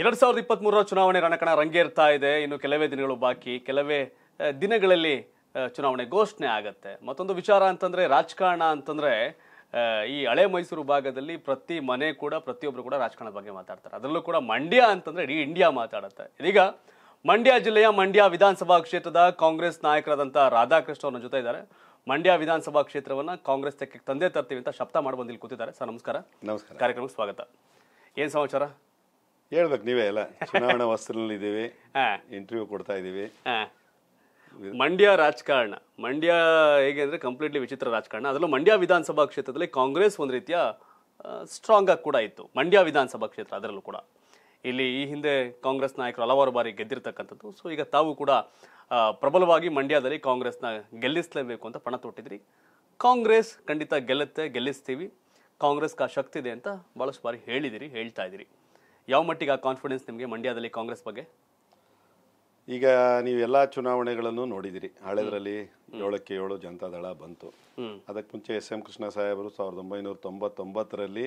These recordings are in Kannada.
ಎರಡ್ ಸಾವಿರದ ಇಪ್ಪತ್ತ್ ಮೂರರ ಚುನಾವಣೆ ರಣಕಣ ರಂಗೇರ್ತಾ ಇದೆ ಇನ್ನು ಕೆಲವೇ ದಿನಗಳು ಬಾಕಿ ಕೆಲವೇ ದಿನಗಳಲ್ಲಿ ಚುನಾವಣೆ ಘೋಷಣೆ ಆಗತ್ತೆ ಮತ್ತೊಂದು ವಿಚಾರ ಅಂತಂದ್ರೆ ರಾಜಕಾರಣ ಅಂತಂದ್ರೆ ಈ ಹಳೆ ಮೈಸೂರು ಭಾಗದಲ್ಲಿ ಪ್ರತಿ ಮನೆ ಕೂಡ ಪ್ರತಿಯೊಬ್ಬರು ಕೂಡ ರಾಜಕಾರಣದ ಬಗ್ಗೆ ಮಾತಾಡ್ತಾರೆ ಅದರಲ್ಲೂ ಕೂಡ ಮಂಡ್ಯ ಅಂತಂದ್ರೆ ಇಡೀ ಇಂಡಿಯಾ ಮಾತಾಡುತ್ತೆ ಇದೀಗ ಮಂಡ್ಯ ಜಿಲ್ಲೆಯ ಮಂಡ್ಯ ವಿಧಾನಸಭಾ ಕ್ಷೇತ್ರದ ಕಾಂಗ್ರೆಸ್ ನಾಯಕರಾದಂಥ ರಾಧಾಕೃಷ್ಣ ಅವರ ಜೊತೆ ಇದ್ದಾರೆ ಮಂಡ್ಯ ವಿಧಾನಸಭಾ ಕ್ಷೇತ್ರವನ್ನ ಕಾಂಗ್ರೆಸ್ ತೆಕ್ಕೆ ತಂದೆ ತರ್ತೀವಿ ಅಂತ ಶಬ್ದ ಮಾಡಿ ಇಲ್ಲಿ ಕೂತಿದ್ದಾರೆ ಸರ್ ನಮಸ್ಕಾರ ನಮಸ್ಕಾರ ಕಾರ್ಯಕ್ರಮಕ್ಕೆ ಸ್ವಾಗತ ಏನು ಸಮಾಚಾರ ಹೇಳ್ಬೇಕು ನೀವೇ ಎಲ್ಲ ಚುನಾವಣಾ ವಸ್ತ್ರದಲ್ಲಿ ಇದ್ದೀವಿ ಇಂಟರ್ವ್ಯೂ ಕೊಡ್ತಾ ಇದ್ದೀವಿ ಮಂಡ್ಯ ರಾಜಕಾರಣ ಮಂಡ್ಯ ಹೇಗೆ ಅಂದರೆ ಕಂಪ್ಲೀಟ್ಲಿ ವಿಚಿತ್ರ ರಾಜಕಾರಣ ಅದರಲ್ಲೂ ಮಂಡ್ಯ ವಿಧಾನಸಭಾ ಕ್ಷೇತ್ರದಲ್ಲಿ ಕಾಂಗ್ರೆಸ್ ಒಂದು ರೀತಿಯ ಸ್ಟ್ರಾಂಗ್ ಆಗಿ ಕೂಡ ಇತ್ತು ಮಂಡ್ಯ ವಿಧಾನಸಭಾ ಕ್ಷೇತ್ರ ಅದರಲ್ಲೂ ಕೂಡ ಇಲ್ಲಿ ಈ ಹಿಂದೆ ಕಾಂಗ್ರೆಸ್ ನಾಯಕರು ಹಲವಾರು ಬಾರಿ ಗೆದ್ದಿರ್ತಕ್ಕಂಥದ್ದು ಸೊ ಈಗ ತಾವು ಕೂಡ ಪ್ರಬಲವಾಗಿ ಮಂಡ್ಯದಲ್ಲಿ ಕಾಂಗ್ರೆಸ್ನ ಗೆಲ್ಲಿಸಲೇಬೇಕು ಅಂತ ಪಣ ತೊಟ್ಟಿದ್ರಿ ಕಾಂಗ್ರೆಸ್ ಖಂಡಿತ ಗೆಲ್ಲುತ್ತೆ ಗೆಲ್ಲಿಸ್ತೀವಿ ಕಾಂಗ್ರೆಸ್ಗೆ ಆ ಶಕ್ತಿ ಇದೆ ಅಂತ ಭಾಳಷ್ಟು ಬಾರಿ ಹೇಳಿದಿರಿ ಹೇಳ್ತಾ ಇದ್ದೀರಿ ಯಾವ ಮಟ್ಟಿಗೆ ಆ ಕಾನ್ಫಿಡೆನ್ಸ್ ನಿಮಗೆ ಮಂಡ್ಯದಲ್ಲಿ ಕಾಂಗ್ರೆಸ್ ಬಗ್ಗೆ ಈಗ ನೀವೆಲ್ಲ ಚುನಾವಣೆಗಳನ್ನು ನೋಡಿದಿರಿ ಹಳೆದರಲ್ಲಿ ಏಳಕ್ಕೆ ಏಳು ಜನತಾದಳ ಬಂತು ಅದಕ್ಕೆ ಮುಂಚೆ ಎಸ್ ಎಂ ಕೃಷ್ಣ ಸಾಹೇಬರು ಸಾವಿರದ ಒಂಬೈನೂರ ತೊಂಬತ್ತೊಂಬತ್ತರಲ್ಲಿ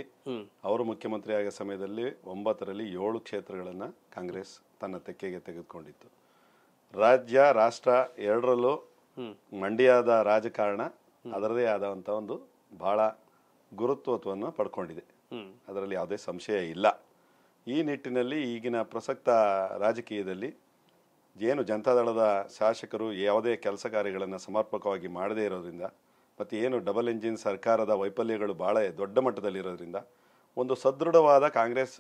ಅವರು ಮುಖ್ಯಮಂತ್ರಿ ಆಗ ಸಮಯದಲ್ಲಿ ಒಂಬತ್ತರಲ್ಲಿ ಏಳು ಕ್ಷೇತ್ರಗಳನ್ನು ಕಾಂಗ್ರೆಸ್ ತನ್ನ ತೆಕ್ಕೆಗೆ ತೆಗೆದುಕೊಂಡಿತ್ತು ರಾಜ್ಯ ರಾಷ್ಟ್ರ ಎರಡರಲ್ಲೂ ಮಂಡ್ಯದ ರಾಜಕಾರಣ ಅದರದೇ ಆದಂಥ ಒಂದು ಬಹಳ ಗುರುತ್ವತ್ವವನ್ನು ಪಡ್ಕೊಂಡಿದೆ ಅದರಲ್ಲಿ ಯಾವುದೇ ಸಂಶಯ ಇಲ್ಲ ಈ ನಿಟ್ಟಿನಲ್ಲಿ ಈಗಿನ ಪ್ರಸಕ್ತ ರಾಜಕೀಯದಲ್ಲಿ ಏನು ಜನತಾದಳದ ಶಾಸಕರು ಯಾವುದೇ ಕೆಲಸ ಕಾರ್ಯಗಳನ್ನು ಸಮರ್ಪಕವಾಗಿ ಮಾಡದೇ ಇರೋದ್ರಿಂದ ಮತ್ತು ಏನು ಡಬಲ್ ಇಂಜಿನ್ ಸರ್ಕಾರದ ವೈಫಲ್ಯಗಳು ಭಾಳ ದೊಡ್ಡ ಮಟ್ಟದಲ್ಲಿರೋದ್ರಿಂದ ಒಂದು ಸದೃಢವಾದ ಕಾಂಗ್ರೆಸ್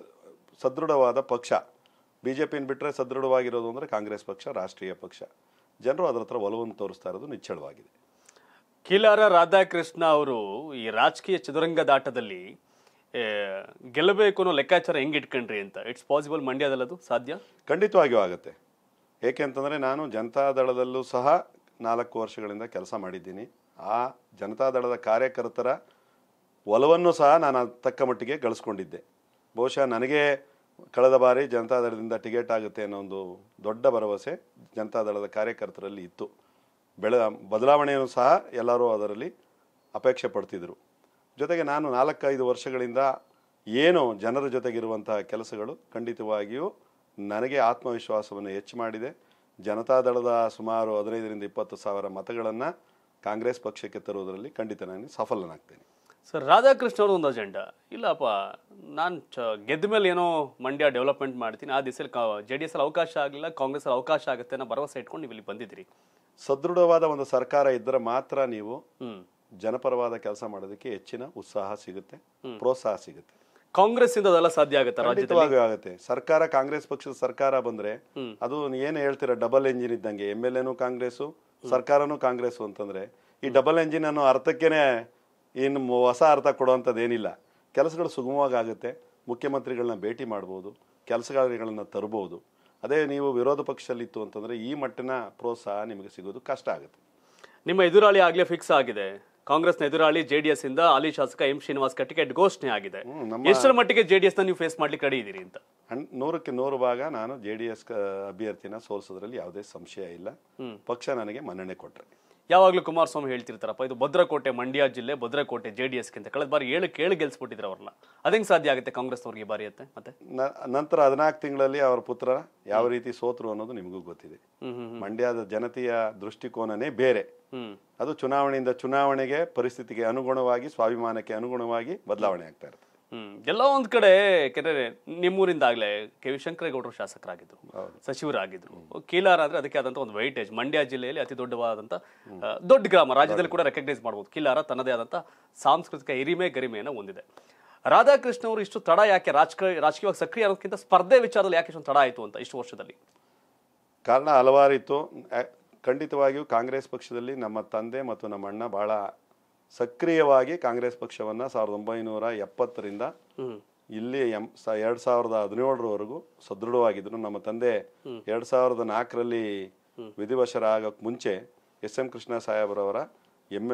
ಸದೃಢವಾದ ಪಕ್ಷ ಬಿ ಜೆ ಪಿನ ಬಿಟ್ಟರೆ ಸದೃಢವಾಗಿರೋದು ಅಂದರೆ ಕಾಂಗ್ರೆಸ್ ಪಕ್ಷ ರಾಷ್ಟ್ರೀಯ ಪಕ್ಷ ಜನರು ಅದರ ಹತ್ರ ಒಲವನ್ನು ತೋರಿಸ್ತಾ ಇರೋದು ನಿಚ್ಚಳವಾಗಿದೆ ಕೀಲಾರ ರಾಧಾಕೃಷ್ಣ ಅವರು ಈ ರಾಜಕೀಯ ಚದುರಂಗದಾಟದಲ್ಲಿ ಗೆಲ್ಲಬೇಕು ಅನ್ನೋ ಲೆಕ್ಕಾಚಾರ ಹೆಂಗೆ ಇಟ್ಕೊಂಡ್ರಿ ಅಂತ ಇಟ್ಸ್ ಪಾಸಿಬಲ್ ಮಂಡ್ಯದಲ್ಲದು ಸಾಧ್ಯ ಖಂಡಿತವಾಗಿಯೂ ಆಗುತ್ತೆ ಏಕೆಂತಂದರೆ ನಾನು ಜನತಾದಳದಲ್ಲೂ ಸಹ ನಾಲ್ಕು ವರ್ಷಗಳಿಂದ ಕೆಲಸ ಮಾಡಿದ್ದೀನಿ ಆ ಜನತಾದಳದ ಕಾರ್ಯಕರ್ತರ ಒಲವನ್ನು ಸಹ ನಾನು ತಕ್ಕ ಮಟ್ಟಿಗೆ ಗಳಿಸ್ಕೊಂಡಿದ್ದೆ ಬಹುಶಃ ನನಗೆ ಕಳೆದ ಬಾರಿ ಜನತಾದಳದಿಂದ ಟಿಕೆಟ್ ಆಗುತ್ತೆ ಅನ್ನೋ ಒಂದು ದೊಡ್ಡ ಭರವಸೆ ಜನತಾದಳದ ಕಾರ್ಯಕರ್ತರಲ್ಲಿ ಇತ್ತು ಬೆಳೆ ಬದಲಾವಣೆಯನ್ನು ಸಹ ಎಲ್ಲರೂ ಅದರಲ್ಲಿ ಅಪೇಕ್ಷೆ ಪಡ್ತಿದ್ರು ಜೊತೆಗೆ ನಾನು ನಾಲ್ಕೈದು ವರ್ಷಗಳಿಂದ ಏನು ಜನರ ಜೊತೆಗಿರುವಂತಹ ಕೆಲಸಗಳು ಖಂಡಿತವಾಗಿಯೂ ನನಗೆ ಆತ್ಮವಿಶ್ವಾಸವನ್ನು ಹೆಚ್ಚು ಮಾಡಿದೆ ಜನತಾದಳದ ಸುಮಾರು ಹದಿನೈದರಿಂದ ಇಪ್ಪತ್ತು ಸಾವಿರ ಮತಗಳನ್ನು ಕಾಂಗ್ರೆಸ್ ಪಕ್ಷಕ್ಕೆ ತರುವುದರಲ್ಲಿ ಖಂಡಿತ ನಾನು ಸಫಲನಾಗ್ತೇನೆ ಸರ್ ರಾಧಾಕೃಷ್ಣ ಅವರು ಒಂದು ಅಜೆಂಡಾ ಇಲ್ಲಪ್ಪ ನಾನು ಚ ಗೆದ್ದ ಮೇಲೆ ಏನೋ ಮಂಡ್ಯ ಡೆವಲಪ್ಮೆಂಟ್ ಮಾಡ್ತೀನಿ ಆ ದಿಸಲ್ಲಿ ಕಾ ಜೆ ಡಿ ಎಸ್ಸಲ್ಲಿ ಅವಕಾಶ ಆಗಲಿಲ್ಲ ಕಾಂಗ್ರೆಸ್ಸಲ್ಲಿ ಅವಕಾಶ ಆಗುತ್ತೆ ಅನ್ನೋ ಭರವಸೆ ಇಟ್ಕೊಂಡು ನೀವು ಇಲ್ಲಿ ಬಂದಿದ್ದೀರಿ ಸದೃಢವಾದ ಒಂದು ಸರ್ಕಾರ ಇದ್ದರೆ ಮಾತ್ರ ನೀವು ಜನಪರವಾದ ಕೆಲಸ ಮಾಡೋದಕ್ಕೆ ಹೆಚ್ಚಿನ ಉತ್ಸಾಹ ಸಿಗುತ್ತೆ ಪ್ರೋತ್ಸಾಹ ಸಿಗುತ್ತೆ ಕಾಂಗ್ರೆಸ್ ಇಂದ ಅದೆಲ್ಲ ಸಾಧ್ಯ ಆಗುತ್ತೆ ಆಗುತ್ತೆ ಸರ್ಕಾರ ಕಾಂಗ್ರೆಸ್ ಪಕ್ಷದ ಸರ್ಕಾರ ಬಂದ್ರೆ ಅದು ಏನು ಹೇಳ್ತೀರಾ ಡಬಲ್ ಎಂಜಿನ್ ಇದ್ದಂಗೆ ಎಮ್ ಎಲ್ ಎನು ಕಾಂಗ್ರೆಸ್ ಸರ್ಕಾರನು ಕಾಂಗ್ರೆಸ್ ಅಂತಂದ್ರೆ ಈ ಡಬಲ್ ಎಂಜಿನ್ ಅನ್ನೋ ಅರ್ಥಕ್ಕೇನೆ ಇನ್ ಹೊಸ ಅರ್ಥ ಕೊಡುವಂಥದ್ದು ಏನಿಲ್ಲ ಕೆಲಸಗಳು ಸುಗಮವಾಗಿ ಆಗುತ್ತೆ ಮುಖ್ಯಮಂತ್ರಿಗಳನ್ನ ಭೇಟಿ ಮಾಡ್ಬೋದು ಕೆಲಸಗಾರಗಳನ್ನ ತರಬಹುದು ಅದೇ ನೀವು ವಿರೋಧ ಇತ್ತು ಅಂತಂದ್ರೆ ಈ ಮಟ್ಟಿನ ಪ್ರೋತ್ಸಾಹ ನಿಮಗೆ ಸಿಗೋದು ಕಷ್ಟ ಆಗುತ್ತೆ ನಿಮ್ಮ ಎದುರಾಳಿ ಆಗ್ಲೇ ಫಿಕ್ಸ್ ಆಗಿದೆ ಕಾಂಗ್ರೆಸ್ನ ಎದುರಾಳಿ ಜೆಡಿಎಸ್ ಇಂದ ಅಲಿ ಶಾಸಕ ಎಂ ಶ್ರೀನಿವಾಸ್ ಟಿಕೆಟ್ ಘೋಷಣೆ ಆಗಿದೆ ಎಷ್ಟರ ಮಟ್ಟಿಗೆ ಜೆಡಿಎಸ್ ನ ನೀವು ಫೇಸ್ ಮಾಡ್ಲಿಕ್ಕೆ ರೆಡಿ ಇದೀರಿ ಅಂತ ನೂರಕ್ಕೆ ನೂರು ಭಾಗ ನಾನು ಜೆಡಿಎಸ್ ಅಭ್ಯರ್ಥಿನ ಸೋಲಿಸೋದ್ರಲ್ಲಿ ಯಾವುದೇ ಸಂಶಯ ಇಲ್ಲ ಪಕ್ಷ ನನಗೆ ಮನ್ನಣೆ ಕೊಟ್ರೆ ಯಾವಾಗಲೂ ಕುಮಾರಸ್ವಾಮಿ ಹೇಳ್ತಿರ್ತಾರಪ್ಪ ಇದು ಭದ್ರಕೋಟೆ ಮಂಡ್ಯ ಜಿಲ್ಲೆ ಭದ್ರಕೋಟೆ ಜೆ ಡಿ ಎಸ್ಗಿಂತ ಕಳೆದ ಬಾರಿ ಏಳು ಕೇಳು ಗೆಲ್ಸ್ಬಿಟ್ಟಿದ್ರು ಅವ್ರಲ್ಲ ಅದೇಂಗೆ ಸಾಧ್ಯ ಆಗುತ್ತೆ ಅವ್ರಿಗೆ ಬಾರಿ ಅಂತ ಮತ್ತೆ ನಂತರ ಹದಿನಾಲ್ಕು ತಿಂಗಳಲ್ಲಿ ಅವರ ಪುತ್ರ ಯಾವ ರೀತಿ ಸೋತರು ಅನ್ನೋದು ನಿಮಗೂ ಗೊತ್ತಿದೆ ಮಂಡ್ಯದ ಜನತೆಯ ದೃಷ್ಟಿಕೋನನೇ ಬೇರೆ ಅದು ಚುನಾವಣೆಯಿಂದ ಚುನಾವಣೆಗೆ ಪರಿಸ್ಥಿತಿಗೆ ಅನುಗುಣವಾಗಿ ಸ್ವಾಭಿಮಾನಕ್ಕೆ ಅನುಗುಣವಾಗಿ ಬದಲಾವಣೆ ಆಗ್ತಾ ಇರುತ್ತೆ ಎಲ್ಲ ಒಂದ್ ಕಡೆ ಕೆರೆ ನಿಮ್ಮೂರಿಂದಾಗಲೇ ಕೆ ವಿ ಶಂಕರೇಗೌಡರು ಶಾಸಕರಾಗಿದ್ರು ಸಚಿವರಾಗಿದ್ರು ಕೀಲಾರ ಅಂದ್ರೆ ಅದಕ್ಕೆ ಆದಂತ ಒಂದು ವೈಟೇಜ್ ಮಂಡ್ಯ ಜಿಲ್ಲೆಯಲ್ಲಿ ಅತಿ ದೊಡ್ಡವಾದಂತ ದೊಡ್ಡ ಗ್ರಾಮ ರಾಜ್ಯದಲ್ಲಿ ಕೂಡ ರೆಕಗ್ನೈಸ್ ಮಾಡಬಹುದು ಕೀಲಾರ ತನ್ನದೇ ಆದಂತ ಸಾಂಸ್ಕೃತಿಕ ಹಿರಿಮೆ ಗರಿಮೆಯನ್ನು ಹೊಂದಿದೆ ರಾಧಾಕೃಷ್ಣ ಅವರು ಇಷ್ಟು ತಡ ಯಾಕೆ ರಾಜಕೀಯ ರಾಜಕೀಯವಾಗಿ ಸಕ್ರಿಯ ಅನ್ನೋದಕ್ಕಿಂತ ಸ್ಪರ್ಧೆ ವಿಚಾರದಲ್ಲಿ ಯಾಕೆ ಇಷ್ಟೊಂದು ತಡ ಆಯಿತು ಅಂತ ಇಷ್ಟು ವರ್ಷದಲ್ಲಿ ಕಾರಣ ಹಲವಾರಿತ್ತು ಖಂಡಿತವಾಗಿಯೂ ಕಾಂಗ್ರೆಸ್ ಪಕ್ಷದಲ್ಲಿ ನಮ್ಮ ತಂದೆ ಮತ್ತು ನಮ್ಮ ಅಣ್ಣ ಬಹಳ ಸಕ್ರಿಯವಾಗಿ ಕಾಂಗ್ರೆಸ್ ಪಕ್ಷವನ್ನು ಸಾವಿರದ ಒಂಬೈನೂರ ಎಪ್ಪತ್ತರಿಂದ ಇಲ್ಲಿ ಎಂ ಎರಡ್ ಸಾವಿರದ ಹದಿನೇಳರವರೆಗೂ ಸದೃಢವಾಗಿದ್ರು ನಮ್ಮ ತಂದೆ ಎರಡ್ ಸಾವಿರದ ನಾಲ್ಕರಲ್ಲಿ ವಿಧಿವಶರಾಗಕ್ಕೆ ಮುಂಚೆ ಎಸ್ ಎಂ ಕೃಷ್ಣ ಸಾಹೇಬ್ರವರ ಎಮ್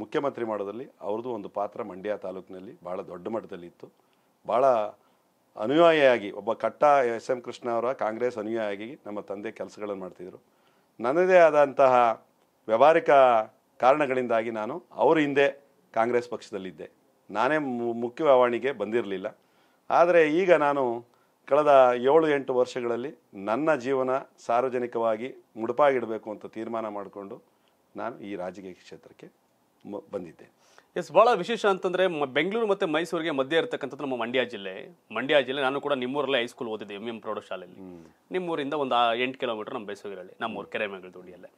ಮುಖ್ಯಮಂತ್ರಿ ಮಾಡೋದಲ್ಲಿ ಅವ್ರದ್ದು ಒಂದು ಪಾತ್ರ ಮಂಡ್ಯ ತಾಲೂಕಿನಲ್ಲಿ ಭಾಳ ದೊಡ್ಡ ಮಟ್ಟದಲ್ಲಿ ಇತ್ತು ಭಾಳ ಅನುಯಾಯಿಯಾಗಿ ಒಬ್ಬ ಕಟ್ಟ ಎಸ್ ಎಂ ಕೃಷ್ಣ ಅವರ ಕಾಂಗ್ರೆಸ್ ಅನುಯಾಯಿಯಾಗಿ ನಮ್ಮ ತಂದೆ ಕೆಲಸಗಳನ್ನು ಮಾಡ್ತಿದ್ರು ನನ್ನದೇ ಆದಂತಹ ವ್ಯವಹಾರಿಕ ಕಾರಣಗಳಿಂದಾಗಿ ನಾನು ಅವ್ರ ಹಿಂದೆ ಕಾಂಗ್ರೆಸ್ ಪಕ್ಷದಲ್ಲಿದ್ದೆ ನಾನೇ ಮುಖ್ಯ ಬಂದಿರಲಿಲ್ಲ ಆದರೆ ಈಗ ನಾನು ಕಳೆದ ಏಳು ಎಂಟು ವರ್ಷಗಳಲ್ಲಿ ನನ್ನ ಜೀವನ ಸಾರ್ವಜನಿಕವಾಗಿ ಮುಡುಪಾಗಿಡಬೇಕು ಅಂತ ತೀರ್ಮಾನ ಮಾಡಿಕೊಂಡು ನಾನು ಈ ರಾಜಕೀಯ ಕ್ಷೇತ್ರಕ್ಕೆ ಬಂದಿದ್ದೆ ಎಸ್ ಭಾಳ ವಿಶೇಷ ಅಂತಂದರೆ ಬೆಂಗಳೂರು ಮತ್ತು ಮೈಸೂರಿಗೆ ಮಧ್ಯೆ ಇರತಕ್ಕಂಥದ್ದು ನಮ್ಮ ಮಂಡ್ಯ ಜಿಲ್ಲೆ ಮಂಡ್ಯ ಜಿಲ್ಲೆ ನಾನು ಕೂಡ ನಿಮ್ಮೂರಲ್ಲೇ ಹೈಸ್ಕೂಲ್ ಓದಿದ್ದೆ ಎಮ್ ಎಮ್ ಪ್ರೌಢಶಾಲೆಯಲ್ಲಿ ನಿಮ್ಮೂರಿಂದ ಒಂದು ಎಂಟು ಕಿಲೋಮೀಟರ್ ನಮ್ಮ ಮೈಸೂರಲ್ಲಿ ನಮ್ಮೂರು ಕೆರೆಮಂಗಲ್ ದೋಡಿಯಲ್ಲೇ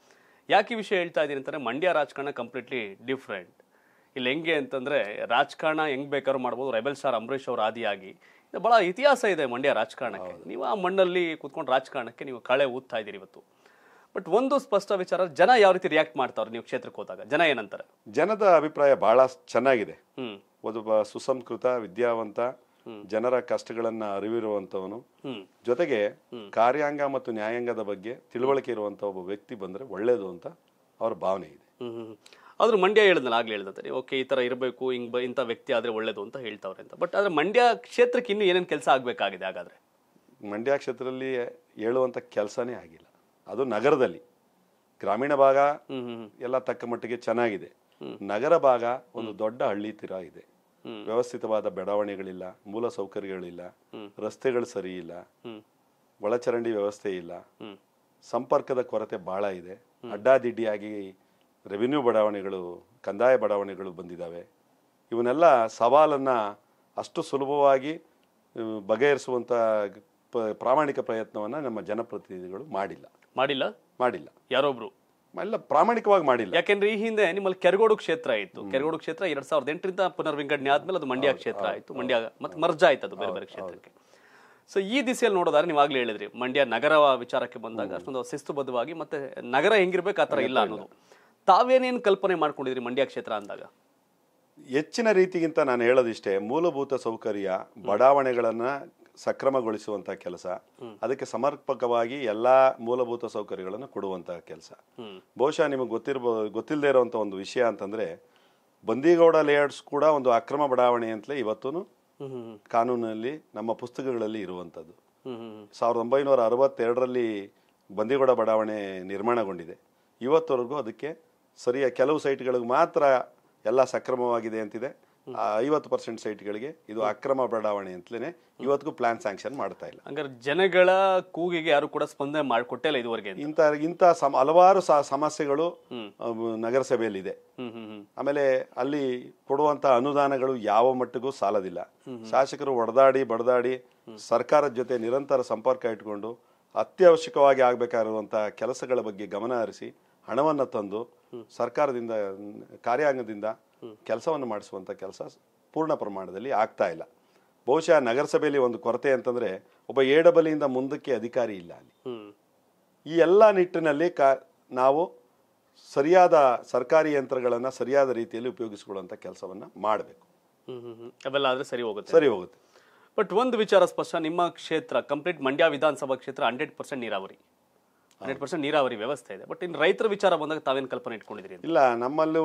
ಯಾಕೆ ವಿಷಯ ಹೇಳ್ತಾ ಇದ್ದೀನಿ ಅಂತಂದರೆ ಮಂಡ್ಯ ರಾಜಕಾರಣ ಕಂಪ್ಲೀಟ್ಲಿ ಡಿಫ್ರೆಂಟ್ ಇಲ್ಲಿ ಹೆಂಗೆ ಅಂತಂದರೆ ರಾಜಕಾರಣ ಹೆಂಗೆ ಬೇಕಾದ್ರು ಮಾಡ್ಬೋದು ರೆಬೆಲ್ ಸ್ಟಾರ್ ಅಂಬರೀಷ್ ಅವ್ರ ಆದಿಯಾಗಿ ಭಾಳ ಇತಿಹಾಸ ಇದೆ ಮಂಡ್ಯ ರಾಜಕಾರಣಕ್ಕೆ ನೀವು ಆ ಮಣ್ಣಲ್ಲಿ ಕೂತ್ಕೊಂಡು ರಾಜಕಾರಣಕ್ಕೆ ನೀವು ಕಳೆ ಊದ್ತಾ ಇದ್ದೀರಿ ಇವತ್ತು ಬಟ್ ಒಂದು ಸ್ಪಷ್ಟ ವಿಚಾರ ಜನ ಯಾವ ರೀತಿ ರಿಯಾಕ್ಟ್ ಮಾಡ್ತಾರೆ ನೀವು ಕ್ಷೇತ್ರಕ್ಕೆ ಹೋದಾಗ ಜನ ಏನಂತಾರೆ ಜನದ ಅಭಿಪ್ರಾಯ ಬಹಳ ಚೆನ್ನಾಗಿದೆ ಒಂದು ಸುಸಂಸ್ಕೃತ ವಿದ್ಯಾವಂತ ಜನರ ಕಷ್ಟಗಳನ್ನ ಅರಿವಿರುವಂತವನು ಜೊತೆಗೆ ಕಾರ್ಯಾಂಗ ಮತ್ತು ನ್ಯಾಯಾಂಗದ ಬಗ್ಗೆ ತಿಳುವಳಿಕೆ ಇರುವಂತ ಒಬ್ಬ ವ್ಯಕ್ತಿ ಬಂದ್ರೆ ಒಳ್ಳೇದು ಅಂತ ಅವ್ರ ಭಾವನೆ ಇದೆ ಆದ್ರೂ ಮಂಡ್ಯ ಹೇಳಿದ್ನಲ್ಲ ಆಗ್ಲೇ ಹೇಳಿದ್ರೆ ಓಕೆ ಈ ತರ ಇರಬೇಕು ಹಿಂಗ್ ಇಂಥ ವ್ಯಕ್ತಿ ಆದ್ರೆ ಒಳ್ಳೇದು ಅಂತ ಹೇಳ್ತಾವ್ರೆ ಅಂತ ಬಟ್ ಆದ್ರೆ ಮಂಡ್ಯ ಕ್ಷೇತ್ರಕ್ಕೆ ಇನ್ನೂ ಏನೇನು ಕೆಲಸ ಆಗ್ಬೇಕಾಗಿದೆ ಹಾಗಾದ್ರೆ ಮಂಡ್ಯ ಕ್ಷೇತ್ರದಲ್ಲಿ ಹೇಳುವಂತ ಕೆಲಸನೇ ಆಗಿಲ್ಲ ಅದು ನಗರದಲ್ಲಿ ಗ್ರಾಮೀಣ ಭಾಗ ಎಲ್ಲ ತಕ್ಕ ಮಟ್ಟಿಗೆ ಚೆನ್ನಾಗಿದೆ ನಗರ ಭಾಗ ಒಂದು ದೊಡ್ಡ ಹಳ್ಳಿ ತೀರ ಇದೆ ವ್ಯವಸ್ಥಿತವಾದ ಬೆಳವಣಿಗೆಗಳಿಲ್ಲ ಮೂಲ ಸೌಕರ್ಯಗಳಿಲ್ಲ ರಸ್ತೆಗಳು ಸರಿ ಇಲ್ಲ ಒಳಚರಂಡಿ ವ್ಯವಸ್ಥೆ ಇಲ್ಲ ಸಂಪರ್ಕದ ಕೊರತೆ ಬಹಳ ಇದೆ ಅಡ್ಡಾದಿಡ್ಡಿಯಾಗಿ ರೆವಿನ್ಯೂ ಬಡಾವಣೆಗಳು ಕಂದಾಯ ಬಡಾವಣೆಗಳು ಬಂದಿದ್ದಾವೆ ಇವನ್ನೆಲ್ಲ ಸವಾಲನ್ನು ಅಷ್ಟು ಸುಲಭವಾಗಿ ಬಗೆಹರಿಸುವಂಥ ಪ್ರಾಮಾಣಿಕ ಪ್ರಯತ್ನವನ್ನು ನಮ್ಮ ಜನಪ್ರತಿನಿಧಿಗಳು ಮಾಡಿಲ್ಲ ಮಾಡಿಲ್ಲ ಮಾಡಿಲ್ಲ ಯಾರೊಬ್ರು ಎಲ್ಲ ಪ್ರಾಮಾಣಿಕವಾಗಿ ಮಾಡಿಲ್ಲ ಯಾಕೆಂದ್ರೆ ಈ ಹಿಂದೆ ನಿಮ್ಮಲ್ಲಿ ಕೆರಗೋಡು ಕ್ಷೇತ್ರ ಆಯಿತು ಕೆರಗೋಡು ಕ್ಷೇತ್ರ ಎರಡ್ ಸಾವಿರದ ಎಂಟರಿಂದ ಪುನರ್ವಿಂಗಡಣೆ ಆದ್ಮೇಲೆ ಅದು ಮಂಡ್ಯ ಕ್ಷೇತ್ರ ಆಯಿತು ಮಂಡ್ಯ ಮತ್ತೆ ಮರ್ಜಾ ಆಯ್ತು ಅದು ಬೇರೆ ಬೇರೆ ಕ್ಷೇತ್ರಕ್ಕೆ ಸೊ ಈ ದಿಸೆಯಲ್ಲಿ ನೋಡೋದಾದ್ರೆ ನೀವು ಆಗ್ಲೇ ಹೇಳಿದ್ರಿ ಮಂಡ್ಯ ನಗರ ವಿಚಾರಕ್ಕೆ ಬಂದಾಗ ಅಷ್ಟೊಂದು ಶಿಸ್ತುಬದ್ಧವಾಗಿ ಮತ್ತೆ ನಗರ ಹೆಂಗಿರ್ಬೇಕು ಆ ತರ ಇಲ್ಲ ಅನ್ನೋದು ತಾವೇನೇನು ಕಲ್ಪನೆ ಮಾಡ್ಕೊಂಡಿದ್ರಿ ಮಂಡ್ಯ ಕ್ಷೇತ್ರ ಅಂದಾಗ ಹೆಚ್ಚಿನ ರೀತಿಗಿಂತ ನಾನು ಹೇಳೋದಿಷ್ಟೇ ಮೂಲಭೂತ ಸೌಕರ್ಯ ಬಡಾವಣೆಗಳನ್ನು ಸಕ್ರಮಗೊಳಿಸುವಂತಹ ಕೆಲಸ ಅದಕ್ಕೆ ಸಮರ್ಪಕವಾಗಿ ಎಲ್ಲಾ ಮೂಲಭೂತ ಸೌಕರ್ಯಗಳನ್ನು ಕೊಡುವಂತಹ ಕೆಲಸ ಬಹುಶಃ ನಿಮಗೆ ಗೊತ್ತಿರ್ಬೋ ಗೊತ್ತಿಲ್ಲದೆ ಇರುವಂತಹ ಒಂದು ವಿಷಯ ಅಂತಂದ್ರೆ ಬಂದಿಗೌಡ ಲೇಔಟ್ಸ್ ಕೂಡ ಒಂದು ಅಕ್ರಮ ಬಡಾವಣೆ ಅಂತಲೇ ಇವತ್ತು ಕಾನೂನಲ್ಲಿ ನಮ್ಮ ಪುಸ್ತಕಗಳಲ್ಲಿ ಇರುವಂತದ್ದು ಸಾವಿರದ ಒಂಬೈನೂರ ಅರವತ್ತೆರಡರಲ್ಲಿ ಬಂದಿಗೌಡ ಬಡಾವಣೆ ನಿರ್ಮಾಣಗೊಂಡಿದೆ ಇವತ್ತವರೆಗೂ ಅದಕ್ಕೆ ಸರಿಯ ಕೆಲವು ಸೈಟ್ಗಳಿಗೆ ಮಾತ್ರ ಎಲ್ಲ ಸಕ್ರಮವಾಗಿದೆ ಅಂತಿದೆ ಐವತ್ತು ಪರ್ಸೆಂಟ್ ಸೈಟ್ಗಳಿಗೆ ಇದು ಅಕ್ರಮ ಬಡಾವಣೆ ಅಂತಲೇ ಇವತ್ತಿಗೂ ಪ್ಲಾನ್ ಸ್ಯಾಂಕ್ಷನ್ ಮಾಡ್ತಾ ಇಲ್ಲ ಹಂಗಾರೆ ಜನಗಳ ಕೂಗಿಗೆ ಯಾರು ಕೂಡ ಸ್ಪಂದನೆ ಮಾಡಿಕೊಟ್ಟೇ ಇಲ್ಲ ಇದುವರೆಗೆ ಇಂಥ ಇಂಥ ಸಮ ಹಲವಾರು ಸಮಸ್ಯೆಗಳು ನಗರಸಭೆಯಲ್ಲಿದೆ ಆಮೇಲೆ ಅಲ್ಲಿ ಕೊಡುವಂತ ಅನುದಾನಗಳು ಯಾವ ಮಟ್ಟಿಗೂ ಸಾಲದಿಲ್ಲ ಶಾಸಕರು ಹೊಡೆದಾಡಿ ಬಡದಾಡಿ ಸರ್ಕಾರದ ಜೊತೆ ನಿರಂತರ ಸಂಪರ್ಕ ಇಟ್ಕೊಂಡು ಅತ್ಯವಶ್ಯಕವಾಗಿ ಆಗಬೇಕಾಗಿರುವಂಥ ಕೆಲಸಗಳ ಬಗ್ಗೆ ಗಮನ ಹರಿಸಿ ಹಣವನ್ನು ತಂದು ಸರ್ಕಾರದಿಂದ ಕಾರ್ಯಾಂಗದಿಂದ ಕೆಲಸವನ್ನು ಮಾಡಿಸುವಂಥ ಕೆಲಸ ಪೂರ್ಣ ಪ್ರಮಾಣದಲ್ಲಿ ಆಗ್ತಾ ಇಲ್ಲ ಬಹುಶಃ ನಗರಸಭೆಯಲ್ಲಿ ಒಂದು ಕೊರತೆ ಅಂತಂದರೆ ಒಬ್ಬ ಏಡಬಲಿಯಿಂದ ಮುಂದಕ್ಕೆ ಅಧಿಕಾರಿ ಇಲ್ಲ ಅಲ್ಲಿ ಈ ಎಲ್ಲ ನಿಟ್ಟಿನಲ್ಲಿ ಕ ನಾವು ಸರಿಯಾದ ಸರ್ಕಾರಿ ಯಂತ್ರಗಳನ್ನು ಸರಿಯಾದ ರೀತಿಯಲ್ಲಿ ಉಪಯೋಗಿಸಿಕೊಳ್ಳುವಂಥ ಕೆಲಸವನ್ನು ಮಾಡಬೇಕು ಅವೆಲ್ಲ ಆದರೆ ಸರಿ ಹೋಗುತ್ತೆ ಸರಿ ಹೋಗುತ್ತೆ ಬಟ್ ಒಂದು ವಿಚಾರ ಸ್ಪಷ್ಟ ನಿಮ್ಮ ಕ್ಷೇತ್ರ ಕಂಪ್ಲೀಟ್ ಮಂಡ್ಯ ವಿಧಾನಸಭಾ ಕ್ಷೇತ್ರ ಹಂಡ್ರೆಡ್ ಪರ್ಸೆಂಟ್ ನೀರಾವರಿ ಹಂಡ್ರೆಡ್ ಪರ್ಸೆಂಟ್ ನೀರಾವರಿ ವ್ಯವಸ್ಥೆ ಇದೆ ಬಟ್ ಇನ್ನು ರೈತರ ವಿಚಾರ ಬಂದಾಗ ತಾವೇನು ಕಲ್ಪನೆ ಇಟ್ಕೊಂಡಿದ್ರಿ ಇಲ್ಲ ನಮ್ಮಲ್ಲೂ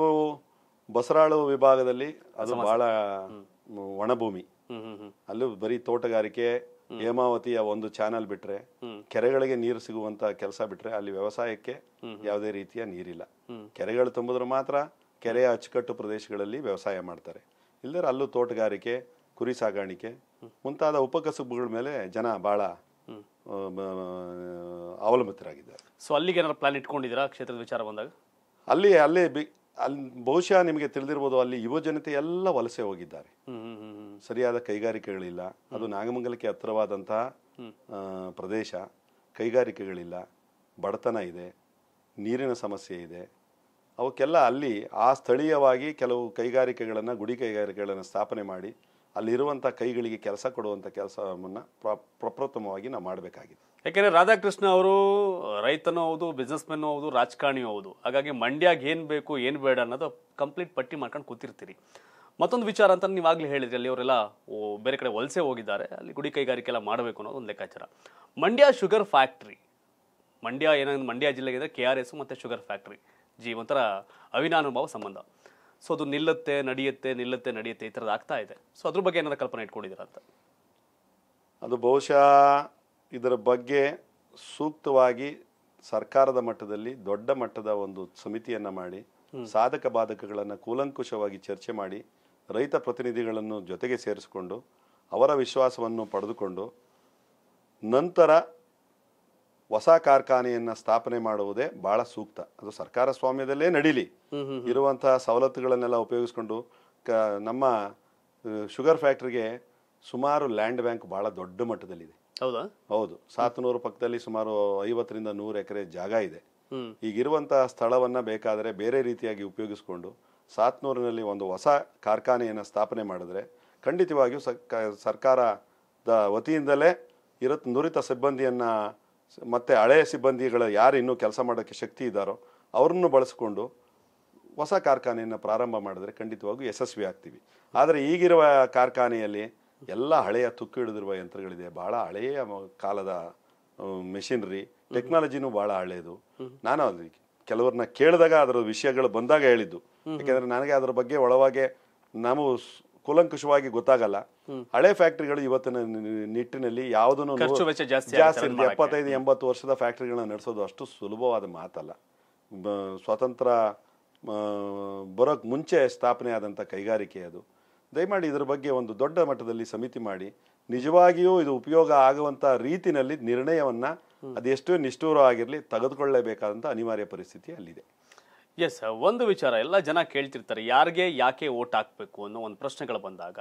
ಬಸರಾಳು ವಿಭಾಗದಲ್ಲಿ ಅದು ಬಹಳ ಒಣಭೂಮಿ ಅಲ್ಲೂ ಬರೀ ತೋಟಗಾರಿಕೆ ಹೇಮಾವತಿಯ ಒಂದು ಚಾನಲ್ ಬಿಟ್ರೆ ಕೆರೆಗಳಿಗೆ ನೀರು ಸಿಗುವಂತ ಕೆಲಸ ಬಿಟ್ರೆ ಅಲ್ಲಿ ವ್ಯವಸಾಯಕ್ಕೆ ಯಾವುದೇ ರೀತಿಯ ನೀರಿಲ್ಲ ಕೆರೆಗಳು ತುಂಬಿದ್ರೆ ಮಾತ್ರ ಕೆರೆಯ ಅಚ್ಚುಕಟ್ಟು ಪ್ರದೇಶಗಳಲ್ಲಿ ವ್ಯವಸಾಯ ಮಾಡ್ತಾರೆ ಇಲ್ಲದ್ರೆ ಅಲ್ಲೂ ತೋಟಗಾರಿಕೆ ಕುರಿ ಸಾಗಾಣಿಕೆ ಮುಂತಾದ ಉಪಕಸುಬುಗಳ ಮೇಲೆ ಜನ ಬಹಳ ಅವಲಂಬಿತರಾಗಿದ್ದಾರೆ ಸೊ ಅಲ್ಲಿಗೆ ಏನಾದ್ರು ಪ್ಲಾನ್ ಇಟ್ಕೊಂಡಿದ್ದೀರಾ ಕ್ಷೇತ್ರದ ವಿಚಾರ ಬಂದಾಗ ಅಲ್ಲಿ ಅಲ್ಲಿ ಬಿ ಅಲ್ಲಿ ಬಹುಶಃ ನಿಮಗೆ ತಿಳಿದಿರ್ಬೋದು ಅಲ್ಲಿ ಯುವ ಜನತೆ ಎಲ್ಲ ವಲಸೆ ಹೋಗಿದ್ದಾರೆ ಸರಿಯಾದ ಕೈಗಾರಿಕೆಗಳಿಲ್ಲ ಅದು ನಾಗಮಂಗಲಕ್ಕೆ ಹತ್ತಿರವಾದಂತಹ ಪ್ರದೇಶ ಕೈಗಾರಿಕೆಗಳಿಲ್ಲ ಬಡತನ ಇದೆ ನೀರಿನ ಸಮಸ್ಯೆ ಇದೆ ಅವಕ್ಕೆಲ್ಲ ಅಲ್ಲಿ ಆ ಸ್ಥಳೀಯವಾಗಿ ಕೆಲವು ಕೈಗಾರಿಕೆಗಳನ್ನು ಗುಡಿ ಕೈಗಾರಿಕೆಗಳನ್ನು ಸ್ಥಾಪನೆ ಮಾಡಿ ಅಲ್ಲಿರುವಂಥ ಕೈಗಳಿಗೆ ಕೆಲಸ ಕೊಡುವಂಥ ಕೆಲಸವನ್ನು ಪ್ರಪ್ರಥಮವಾಗಿ ನಾವು ಮಾಡಬೇಕಾಗಿದೆ ಯಾಕೆಂದರೆ ರಾಧಾಕೃಷ್ಣ ಅವರು ರೈತನೂ ಹೌದು ಬಿಸ್ನೆಸ್ಮೆನ್ನೂ ಹೌದು ರಾಜಕಾರಣಿಯೂ ಹೌದು ಹಾಗಾಗಿ ಮಂಡ್ಯಾಗ ಏನು ಬೇಕು ಏನು ಬೇಡ ಅನ್ನೋದು ಕಂಪ್ಲೀಟ್ ಪಟ್ಟಿ ಮಾಡ್ಕೊಂಡು ಕೂತಿರ್ತೀರಿ ಮತ್ತೊಂದು ವಿಚಾರ ಅಂತ ನೀವು ಆಗಲೇ ಹೇಳಿದ್ರಿ ಅಲ್ಲಿ ಅವರೆಲ್ಲ ಬೇರೆ ಕಡೆ ವಲಸೆ ಹೋಗಿದ್ದಾರೆ ಅಲ್ಲಿ ಗುಡಿ ಕೈಗಾರಿಕೆ ಎಲ್ಲ ಮಾಡಬೇಕು ಅನ್ನೋದು ಒಂದು ಲೆಕ್ಕಾಚಾರ ಮಂಡ್ಯ ಶುಗರ್ ಫ್ಯಾಕ್ಟ್ರಿ ಮಂಡ್ಯ ಏನಂದ್ರೆ ಮಂಡ್ಯ ಜಿಲ್ಲೆಗೆ ಕೆ ಆರ್ ಎಸ್ ಮತ್ತು ಶುಗರ್ ಫ್ಯಾಕ್ಟ್ರಿ ಜೀವಂತರ ಒಂಥರ ಸಂಬಂಧ ಸೊ ಅದು ನಿಲ್ಲುತ್ತೆ ನಡೆಯುತ್ತೆ ನಿಲ್ಲುತ್ತೆ ನಡೆಯುತ್ತೆ ಈ ಥರದ ಆಗ್ತಾ ಇದೆ ಸೊ ಅದ್ರ ಬಗ್ಗೆ ಏನಾದ್ರು ಕಲ್ಪನೆ ಇಟ್ಕೊಂಡಿದ್ದೀರಾ ಅಂತ ಅದು ಬಹುಶಃ ಇದರ ಬಗ್ಗೆ ಸೂಕ್ತವಾಗಿ ಸರ್ಕಾರದ ಮಟ್ಟದಲ್ಲಿ ದೊಡ್ಡ ಮಟ್ಟದ ಒಂದು ಸಮಿತಿಯನ್ನು ಮಾಡಿ ಸಾಧಕ ಬಾಧಕಗಳನ್ನು ಕೂಲಂಕುಷವಾಗಿ ಚರ್ಚೆ ಮಾಡಿ ರೈತ ಪ್ರತಿನಿಧಿಗಳನ್ನು ಜೊತೆಗೆ ಸೇರಿಸಿಕೊಂಡು ಅವರ ವಿಶ್ವಾಸವನ್ನು ಪಡೆದುಕೊಂಡು ನಂತರ ಹೊಸ ಕಾರ್ಖಾನೆಯನ್ನು ಸ್ಥಾಪನೆ ಮಾಡುವುದೇ ಬಹಳ ಸೂಕ್ತ ಅದು ಸರ್ಕಾರ ಸ್ವಾಮ್ಯದಲ್ಲೇ ನಡೀಲಿ ಇರುವಂತಹ ಸವಲತ್ತುಗಳನ್ನೆಲ್ಲ ಉಪಯೋಗಿಸ್ಕೊಂಡು ನಮ್ಮ ಶುಗರ್ ಫ್ಯಾಕ್ಟ್ರಿಗೆ ಸುಮಾರು ಲ್ಯಾಂಡ್ ಬ್ಯಾಂಕ್ ಬಹಳ ದೊಡ್ಡ ಮಟ್ಟದಲ್ಲಿದೆ ಹೌದಾ ಹೌದು ಸಾತ್ನೂರು ಪಕ್ಕದಲ್ಲಿ ಸುಮಾರು ಐವತ್ತರಿಂದ ನೂರು ಎಕರೆ ಜಾಗ ಇದೆ ಈಗಿರುವಂತಹ ಸ್ಥಳವನ್ನ ಬೇಕಾದರೆ ಬೇರೆ ರೀತಿಯಾಗಿ ಉಪಯೋಗಿಸಿಕೊಂಡು ಸಾತ್ನೂರಿನಲ್ಲಿ ಒಂದು ಹೊಸ ಕಾರ್ಖಾನೆಯನ್ನು ಸ್ಥಾಪನೆ ಮಾಡಿದ್ರೆ ಖಂಡಿತವಾಗಿಯೂ ಸರ್ಕಾರದ ವತಿಯಿಂದಲೇ ಇರತ್ ನುರಿತ ಸಿಬ್ಬಂದಿಯನ್ನು ಮತ್ತು ಹಳೆಯ ಸಿಬ್ಬಂದಿಗಳ ಯಾರು ಇನ್ನೂ ಕೆಲಸ ಮಾಡೋಕ್ಕೆ ಶಕ್ತಿ ಇದ್ದಾರೋ ಅವ್ರನ್ನೂ ಬಳಸಿಕೊಂಡು ಹೊಸ ಕಾರ್ಖಾನೆಯನ್ನು ಪ್ರಾರಂಭ ಮಾಡಿದ್ರೆ ಖಂಡಿತವಾಗೂ ಯಶಸ್ವಿ ಆಗ್ತೀವಿ ಆದರೆ ಈಗಿರುವ ಕಾರ್ಖಾನೆಯಲ್ಲಿ ಎಲ್ಲ ಹಳೆಯ ತುಕ್ಕು ಹಿಡಿದಿರುವ ಯಂತ್ರಗಳಿದೆ ಭಾಳ ಹಳೆಯ ಕಾಲದ ಮೆಷಿನರಿ ಟೆಕ್ನಾಲಜಿನೂ ಭಾಳ ಹಳೆಯದು ನಾನು ಅದಕ್ಕೆ ಕೆಲವ್ರನ್ನ ಕೇಳಿದಾಗ ಅದರ ವಿಷಯಗಳು ಬಂದಾಗ ಹೇಳಿದ್ದು ಯಾಕೆಂದರೆ ನನಗೆ ಅದರ ಬಗ್ಗೆ ಒಳವಾಗೆ ನಾವು ಕೂಲಂಕುಷವಾಗಿ ಗೊತ್ತಾಗಲ್ಲ ಹಳೆ ಫ್ಯಾಕ್ಟರಿಗಳು ಇವತ್ತಿನ ನಿಟ್ಟಿನಲ್ಲಿ ಯಾವುದನ್ನು ಜಾಸ್ತಿ ಎಪ್ಪತ್ತೈದು ಎಂಬತ್ತು ವರ್ಷದ ಫ್ಯಾಕ್ಟರಿಗಳನ್ನ ನಡೆಸೋದು ಅಷ್ಟು ಸುಲಭವಾದ ಮಾತಲ್ಲ ಸ್ವತಂತ್ರ ಬರೋಕ್ ಮುಂಚೆ ಸ್ಥಾಪನೆ ಆದಂಥ ಕೈಗಾರಿಕೆ ಅದು ದಯಮಾಡಿ ಇದರ ಬಗ್ಗೆ ಒಂದು ದೊಡ್ಡ ಮಟ್ಟದಲ್ಲಿ ಸಮಿತಿ ಮಾಡಿ ನಿಜವಾಗಿಯೂ ಇದು ಉಪಯೋಗ ಆಗುವಂತಹ ರೀತಿಯಲ್ಲಿ ನಿರ್ಣಯವನ್ನ ಅದೆಷ್ಟು ನಿಷ್ಠೂರ ಆಗಿರಲಿ ಅನಿವಾರ್ಯ ಪರಿಸ್ಥಿತಿ ಅಲ್ಲಿದೆ ಎಸ್ ಒಂದು ವಿಚಾರ ಎಲ್ಲ ಜನ ಕೇಳ್ತಿರ್ತಾರೆ ಯಾರಿಗೆ ಯಾಕೆ ಓಟ್ ಹಾಕಬೇಕು ಅನ್ನೋ ಒಂದು ಪ್ರಶ್ನೆಗಳು ಬಂದಾಗ